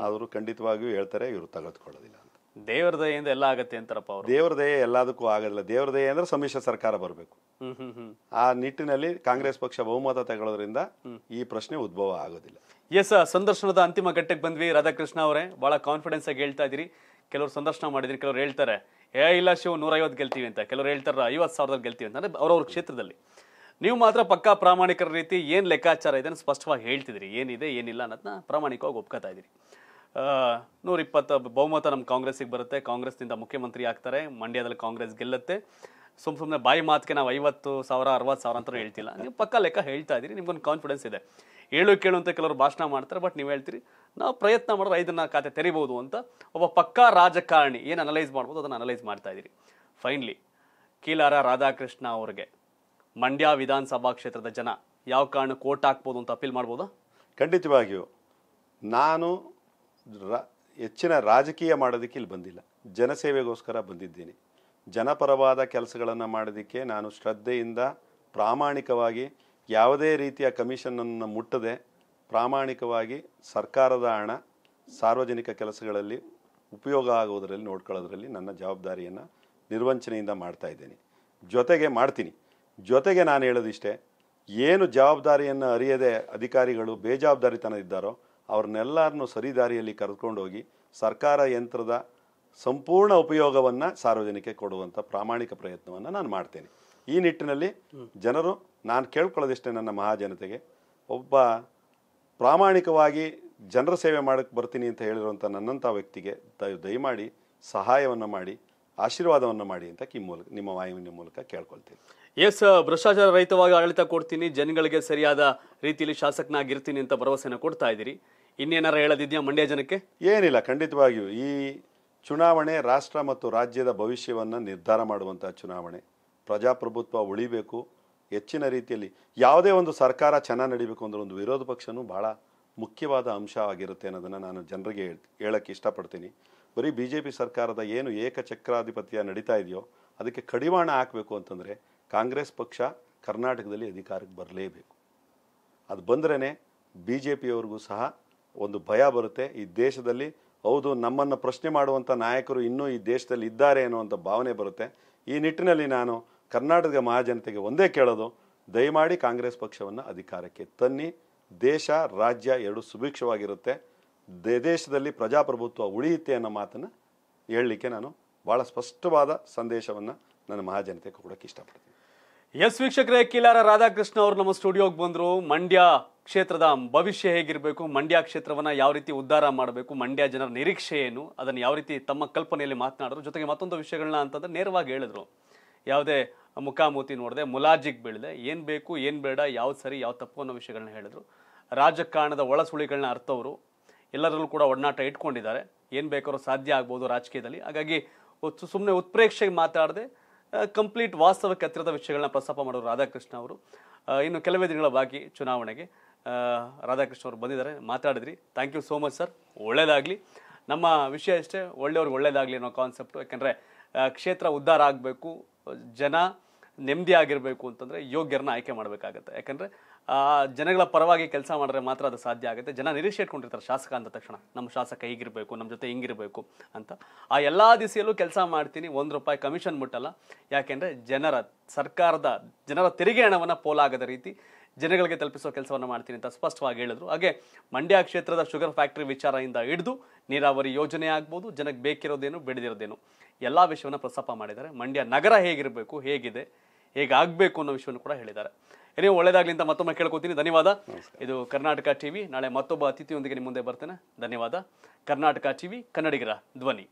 ಅವರು ಖಂಡಿತವಾಗಿಯೂ ಹೇಳ್ತಾರೆ ಇವರು ತೆಗೆದುಕೊಳ್ಳೋದಿಲ್ಲ ಅಂತ ದೇವರ ದಯೆಯಿಂದ ಎಲ್ಲ ಆಗತ್ತೆ ಅಂತಾರಪ್ಪ ಅವರು ದೇವರ ದಯೆ ಎಲ್ಲದಕ್ಕೂ ಆಗೋದಿಲ್ಲ ದೇವರ ದಯೆ ಅಂದ್ರೆ ಸಮ್ಮಿಶ್ರ ಸರ್ಕಾರ ಬರಬೇಕು ಆ ನಿಟ್ಟಿನಲ್ಲಿ ಕಾಂಗ್ರೆಸ್ ಪಕ್ಷ ಬಹುಮತ ತಗೊಳ್ಳೋದ್ರಿಂದ ಈ ಪ್ರಶ್ನೆ ಉದ್ಭವ ಆಗೋದಿಲ್ಲ ಎಸ್ ಸಂದರ್ಶನದ ಅಂತಿಮ ಘಟ್ಟಕ್ಕೆ ಬಂದ್ವಿ ರಾಧಾಕೃಷ್ಣ ಅವರೇ ಬಹಳ ಕಾನ್ಫಿಡೆನ್ಸ್ ಆಗಿ ಹೇಳ್ತಾ ಇದ್ರಿ ಕೆಲವರು ಸಂದರ್ಶನ ಮಾಡಿದ್ರಿ ಕೆಲವರು ಹೇಳ್ತಾರೆ ಏ ಇಲ್ಲ ಶಿವ ಐವತ್ತು ಗೆಲ್ತೀವಿ ಅಂತ ಕೆಲವರು ಹೇಳ್ತಾರ ಐವತ್ತು ಸಾವಿರದಲ್ಲಿ ಗೆಲ್ತೀವಿ ಅಂತ ಅಂದ್ರೆ ಅವ್ರವ್ರ ಕ್ಷೇತ್ರದಲ್ಲಿ ನೀವು ಮಾತ್ರ ಪಕ್ಕಾ ಪ್ರಾಮಾಣಿಕರ ರೀತಿ ಏನು ಲೆಕ್ಕಾಚಾರ ಇದೆ ಸ್ಪಷ್ಟವಾಗಿ ಹೇಳ್ತಿದ್ದೀರಿ ಏನಿದೆ ಏನಿಲ್ಲ ಅನ್ನೋದನ್ನ ಪ್ರಾಮಾಣಿಕವಾಗಿ ಒಪ್ಕೋತಾ ಇದ್ದೀರಿ ನೂರಿಪ್ಪತ್ತು ಬಹುಮತ ನಮ್ಮ ಕಾಂಗ್ರೆಸ್ಸಿಗೆ ಬರುತ್ತೆ ಕಾಂಗ್ರೆಸ್ನಿಂದ ಮುಖ್ಯಮಂತ್ರಿ ಆಗ್ತಾರೆ ಮಂಡ್ಯದಲ್ಲಿ ಕಾಂಗ್ರೆಸ್ ಗೆಲ್ಲುತ್ತೆ ಸುಮ್ ಸುಮ್ಮನೆ ಬಾಯಿ ಮಾತಿಗೆ ನಾವು ಐವತ್ತು ಸಾವಿರ ಅರವತ್ತು ಸಾವಿರ ಅಂತ ಹೇಳ್ತಿಲ್ಲ ನೀವು ಪಕ್ಕ ಲೆಕ್ಕ ಹೇಳ್ತಾ ಇದ್ದೀರಿ ನಿಮ್ಗೊಂದು ಕಾನ್ಫಿಡೆನ್ಸ್ ಇದೆ ಹೇಳು ಕೇಳು ಅಂತ ಕೆಲವರು ಭಾಷಣ ಮಾಡ್ತಾರೆ ಬಟ್ ನೀವು ಹೇಳ್ತೀರಿ ನಾವು ಪ್ರಯತ್ನ ಮಾಡಿದ್ರೆ ಐದನ್ನ ಖಾತೆ ತೆರಿಬೋದು ಅಂತ ಒಬ್ಬ ಪಕ್ಕಾ ರಾಜಕಾರಣಿ ಏನು ಅನಲೈಸ್ ಮಾಡ್ಬೋದು ಅದನ್ನು ಅನಲೈಸ್ ಮಾಡ್ತಾ ಇದ್ದೀರಿ ಫೈನ್ಲಿ ಕೀಲಾರ ರಾಧಾಕೃಷ್ಣ ಅವ್ರಿಗೆ ಮಂಡ್ಯ ವಿಧಾನಸಭಾ ಕ್ಷೇತ್ರದ ಜನ ಯಾವ ಕಾರಣಕ್ಕೆ ಕೋಟ್ ಹಾಕ್ಬೋದು ಅಂತ ಅಪೀಲ್ ಮಾಡ್ಬೋದಾ ಖಂಡಿತವಾಗಿಯೂ ನಾನು ಹೆಚ್ಚಿನ ರಾಜಕೀಯ ಮಾಡೋದಕ್ಕೆ ಇಲ್ಲಿ ಬಂದಿಲ್ಲ ಜನಸೇವೆಗೋಸ್ಕರ ಬಂದಿದ್ದೀನಿ ಜನಪರವಾದ ಕೆಲಸಗಳನ್ನು ಮಾಡೋದಕ್ಕೆ ನಾನು ಶ್ರದ್ಧೆಯಿಂದ ಪ್ರಾಮಾಣಿಕವಾಗಿ ಯಾವುದೇ ರೀತಿಯ ಕಮಿಷನನ್ನು ಮುಟ್ಟದೆ ಪ್ರಾಮಾಣಿಕವಾಗಿ ಸರ್ಕಾರದ ಹಣ ಸಾರ್ವಜನಿಕ ಕೆಲಸಗಳಲ್ಲಿ ಉಪಯೋಗ ಆಗೋದರಲ್ಲಿ ನೋಡ್ಕೊಳ್ಳೋದ್ರಲ್ಲಿ ನನ್ನ ಜವಾಬ್ದಾರಿಯನ್ನು ನಿರ್ವಂಚನೆಯಿಂದ ಮಾಡ್ತಾ ಇದ್ದೀನಿ ಜೊತೆಗೆ ಮಾಡ್ತೀನಿ ಜೊತೆಗೆ ನಾನು ಹೇಳೋದಿಷ್ಟೇ ಏನು ಜವಾಬ್ದಾರಿಯನ್ನು ಅರಿಯದೆ ಅಧಿಕಾರಿಗಳು ಬೇಜವಾಬ್ದಾರಿತನ ಇದ್ದಾರೋ ಅವ್ರನ್ನೆಲ್ಲರನ್ನು ಸರಿದಾರಿಯಲ್ಲಿ ಕರೆದುಕೊಂಡೋಗಿ ಸರ್ಕಾರ ಯಂತ್ರದ ಸಂಪೂರ್ಣ ಉಪಯೋಗವನ್ನು ಸಾರ್ವಜನಿಕ ಕೊಡುವಂಥ ಪ್ರಾಮಾಣಿಕ ಪ್ರಯತ್ನವನ್ನು ನಾನು ಮಾಡ್ತೇನೆ ಈ ನಿಟ್ಟಿನಲ್ಲಿ ಜನರು ನಾನು ಕೇಳ್ಕೊಳ್ಳೋದಿಷ್ಟೇ ನನ್ನ ಮಹಾಜನತೆಗೆ ಒಬ್ಬ ಪ್ರಾಮಾಣಿಕವಾಗಿ ಜನರ ಸೇವೆ ಮಾಡಕ್ಕೆ ಬರ್ತೀನಿ ಅಂತ ಹೇಳಿರುವಂಥ ನನ್ನಂಥ ವ್ಯಕ್ತಿಗೆ ದಯ ದಯಮಾಡಿ ಸಹಾಯವನ್ನು ಮಾಡಿ ಆಶೀರ್ವಾದವನ್ನು ಮಾಡಿ ಅಂತ ಈ ಮೂಲಕ ನಿಮ್ಮ ವಾಯುವಿನ ಮೂಲಕ ಕೇಳ್ಕೊಳ್ತೀನಿ ಎಸ್ ಭ್ರಷ್ಟಾಚಾರ ರಹಿತವಾಗಿ ಆಡಳಿತ ಕೊಡ್ತೀನಿ ಜನಗಳಿಗೆ ಸರಿಯಾದ ರೀತಿಯಲ್ಲಿ ಶಾಸಕನಾಗಿರ್ತೀನಿ ಅಂತ ಭರವಸೆನ ಕೊಡ್ತಾ ಇದ್ದೀರಿ ಇನ್ನೇನಾರ ಹೇಳೋದಿದ್ಯಾ ಮಂಡ್ಯ ಜನಕ್ಕೆ ಏನಿಲ್ಲ ಖಂಡಿತವಾಗಿಯೂ ಈ ಚುನಾವಣೆ ರಾಷ್ಟ್ರ ಮತ್ತು ರಾಜ್ಯದ ಭವಿಷ್ಯವನ್ನು ನಿರ್ಧಾರ ಮಾಡುವಂಥ ಚುನಾವಣೆ ಪ್ರಜಾಪ್ರಭುತ್ವ ಉಳಿಬೇಕು ಹೆಚ್ಚಿನ ರೀತಿಯಲ್ಲಿ ಯಾವುದೇ ಒಂದು ಸರ್ಕಾರ ಚೆನ್ನಾಗಿ ನಡೀಬೇಕು ಅಂದ್ರೆ ಒಂದು ವಿರೋಧ ಪಕ್ಷನೂ ಭಾಳ ಮುಖ್ಯವಾದ ಅಂಶ ಆಗಿರುತ್ತೆ ಅನ್ನೋದನ್ನು ನಾನು ಜನರಿಗೆ ಹೇಳಕ್ಕೆ ಇಷ್ಟಪಡ್ತೀನಿ ಬರೀ ಬಿ ಜೆ ಪಿ ಸರ್ಕಾರದ ಏನು ಏಕಚಕ್ರಾಧಿಪತ್ಯ ನಡೀತಾ ಇದೆಯೋ ಅದಕ್ಕೆ ಕಡಿವಾಣ ಹಾಕಬೇಕು ಅಂತಂದರೆ ಕಾಂಗ್ರೆಸ್ ಪಕ್ಷ ಕರ್ನಾಟಕದಲ್ಲಿ ಅಧಿಕಾರಕ್ಕೆ ಬರಲೇಬೇಕು ಅದು ಬಂದ್ರೇ ಬಿ ಜೆ ಪಿಯವ್ರಿಗೂ ಸಹ ಒಂದು ಭಯ ಬರುತ್ತೆ ಈ ದೇಶದಲ್ಲಿ ಹೌದು ನಮ್ಮನ್ನು ಪ್ರಶ್ನೆ ಮಾಡುವಂಥ ನಾಯಕರು ಇನ್ನೂ ಈ ದೇಶದಲ್ಲಿ ಇದ್ದಾರೆ ಅನ್ನುವಂಥ ಭಾವನೆ ಬರುತ್ತೆ ಈ ನಿಟ್ಟಿನಲ್ಲಿ ನಾನು ಕರ್ನಾಟಕದ ಮಹಾಜನತೆಗೆ ಒಂದೇ ಕೇಳೋದು ದಯಮಾಡಿ ಕಾಂಗ್ರೆಸ್ ಪಕ್ಷವನ್ನು ಅಧಿಕಾರಕ್ಕೆ ತನ್ನಿ ದೇಶ ರಾಜ್ಯ ಎರಡು ಸುಭಿಕ್ಷವಾಗಿರುತ್ತೆ ದೇಶದಲ್ಲಿ ಪ್ರಜಾಪ್ರಭುತ್ವ ಉಳಿಯುತ್ತೆ ಅನ್ನೋ ಮಾತನ್ನು ಹೇಳಲಿಕ್ಕೆ ನಾನು ಭಾಳ ಸ್ಪಷ್ಟವಾದ ಸಂದೇಶವನ್ನು ನನ್ನ ಮಹಾಜನತೆಗೆ ಕೊಡೋಕ್ಕೆ ಇಷ್ಟಪಡ್ತೀನಿ ಎಸ್ ವೀಕ್ಷಕರೇ ಕಿಲಾರ ರಾಧಾಕೃಷ್ಣ ಅವರು ನಮ್ಮ ಸ್ಟುಡಿಯೋಗೆ ಬಂದರು ಮಂಡ್ಯ ಕ್ಷೇತ್ರದ ಭವಿಷ್ಯ ಹೇಗಿರಬೇಕು ಮಂಡ್ಯ ಕ್ಷೇತ್ರವನ್ನು ಯಾವ ರೀತಿ ಉದ್ಧಾರ ಮಾಡಬೇಕು ಮಂಡ್ಯ ಜನರ ನಿರೀಕ್ಷೆ ಏನು ಅದನ್ನು ಯಾವ ರೀತಿ ತಮ್ಮ ಕಲ್ಪನೆಯಲ್ಲಿ ಮಾತನಾಡಿದ್ರು ಜೊತೆಗೆ ಮತ್ತೊಂದು ವಿಷಯಗಳನ್ನ ಅಂತಂದ್ರೆ ನೇರವಾಗಿ ಹೇಳಿದ್ರು ಯಾವುದೇ ಮುಖಾಮುಖಿ ನೋಡಿದೆ ಮುಲಾಜಿಕ್ ಬೀಳದೆ ಏನು ಬೇಕು ಏನು ಬೇಡ ಯಾವ್ದು ಸರಿ ಯಾವ ತಪ್ಪು ಅನ್ನೋ ವಿಷಯಗಳನ್ನ ಹೇಳಿದ್ರು ರಾಜಕಾರಣದ ಒಳಸುಳಿಗಳನ್ನ ಅರ್ಥವರು ಎಲ್ಲರಲ್ಲೂ ಕೂಡ ಒಡನಾಟ ಇಟ್ಕೊಂಡಿದ್ದಾರೆ ಏನು ಬೇಕಾದ್ರೂ ಸಾಧ್ಯ ಆಗ್ಬೋದು ರಾಜಕೀಯದಲ್ಲಿ ಹಾಗಾಗಿ ಸುಮ್ಮನೆ ಉತ್ಪ್ರೇಕ್ಷೆಗೆ ಮಾತಾಡದೆ ಕಂಪ್ಲೀಟ್ ವಾಸ್ತವಕ್ಕೆ ಹತ್ತಿರದ ವಿಷಯಗಳನ್ನ ಪ್ರಸ್ತಾಪ ಮಾಡೋರು ರಾಧಾಕೃಷ್ಣ ಅವರು ಇನ್ನು ಕೆಲವೇ ದಿನಗಳ ಬಾಕಿ ಚುನಾವಣೆಗೆ ರಾಧಾಕೃಷ್ಣ ಅವರು ಬಂದಿದ್ದಾರೆ ಮಾತಾಡಿದ್ರಿ thank you so much sir ಒಳ್ಳೇದಾಗಲಿ ನಮ್ಮ ವಿಷಯ ಅಷ್ಟೇ ಒಳ್ಳೆಯವ್ರಿಗೆ ಒಳ್ಳೇದಾಗಲಿ ಅನ್ನೋ ಕಾನ್ಸೆಪ್ಟು ಯಾಕೆಂದರೆ ಕ್ಷೇತ್ರ ಉದ್ಧಾರ ಆಗಬೇಕು ಜನ ನೆಮ್ಮದಿ ಆಗಿರಬೇಕು ಅಂತಂದರೆ ಯೋಗ್ಯರನ್ನ ಆಯ್ಕೆ ಮಾಡಬೇಕಾಗತ್ತೆ ಯಾಕಂದರೆ ಜನಗಳ ಪರವಾಗಿ ಕೆಲಸ ಮಾಡಿದ್ರೆ ಮಾತ್ರ ಅದು ಸಾಧ್ಯ ಆಗುತ್ತೆ ಜನ ನಿರೀಕ್ಷೆ ಇಟ್ಕೊಂಡಿರ್ತಾರೆ ಶಾಸಕ ಅಂದ ತಕ್ಷಣ ನಮ್ಮ ಶಾಸಕ ಹೀಗಿರಬೇಕು ನಮ್ಮ ಜೊತೆ ಹಿಂಗಿರಬೇಕು ಅಂತ ಆ ಎಲ್ಲ ದಿಸೆಯಲ್ಲೂ ಕೆಲಸ ಮಾಡ್ತೀನಿ ಒಂದು ರೂಪಾಯಿ ಕಮಿಷನ್ ಮುಟ್ಟಲ್ಲ ಯಾಕೆಂದರೆ ಜನರ ಸರ್ಕಾರದ ಜನರ ತೆರಿಗೆ ಹಣವನ್ನು ಪೋಲಾಗದ ರೀತಿ ಜನಗಳಿಗೆ ತಲುಪಿಸುವ ಕೆಲಸವನ್ನು ಮಾಡ್ತೀನಿ ಅಂತ ಸ್ಪಷ್ಟವಾಗಿ ಹೇಳಿದ್ರು ಹಾಗೆ ಮಂಡ್ಯ ಕ್ಷೇತ್ರದ ಶುಗರ್ ಫ್ಯಾಕ್ಟ್ರಿ ವಿಚಾರದಿಂದ ಹಿಡಿದು ನೀರಾವರಿ ಯೋಜನೆ ಆಗ್ಬೋದು ಜನಕ್ಕೆ ಬೇಕಿರೋದೇನು ಬೆಳೆದಿರೋದೇನು ಎಲ್ಲ ವಿಷಯವನ್ನು ಪ್ರಸ್ತಾಪ ಮಾಡಿದ್ದಾರೆ ಮಂಡ್ಯ ನಗರ ಹೇಗಿರಬೇಕು ಹೇಗಿದೆ ಹೇಗಾಗಬೇಕು ಅನ್ನೋ ವಿಷಯವನ್ನು ಕೂಡ ಹೇಳಿದ್ದಾರೆ ಏನೇ ಒಳ್ಳೇದಾಗ್ಲಿ ಅಂತ ಮತ್ತೊಮ್ಮೆ ಕೇಳ್ಕೊತೀನಿ ಧನ್ಯವಾದ ಇದು ಕರ್ನಾಟಕ ಟಿವಿ ನಾಳೆ ಮತ್ತೊಬ್ಬ ಅತಿಥಿಯೊಂದಿಗೆ ನಿಮ್ಮ ಮುಂದೆ ಬರ್ತೇನೆ ಧನ್ಯವಾದ ಕರ್ನಾಟಕ ಟಿವಿ ಕನ್ನಡಿಗರ ಧ್ವನಿ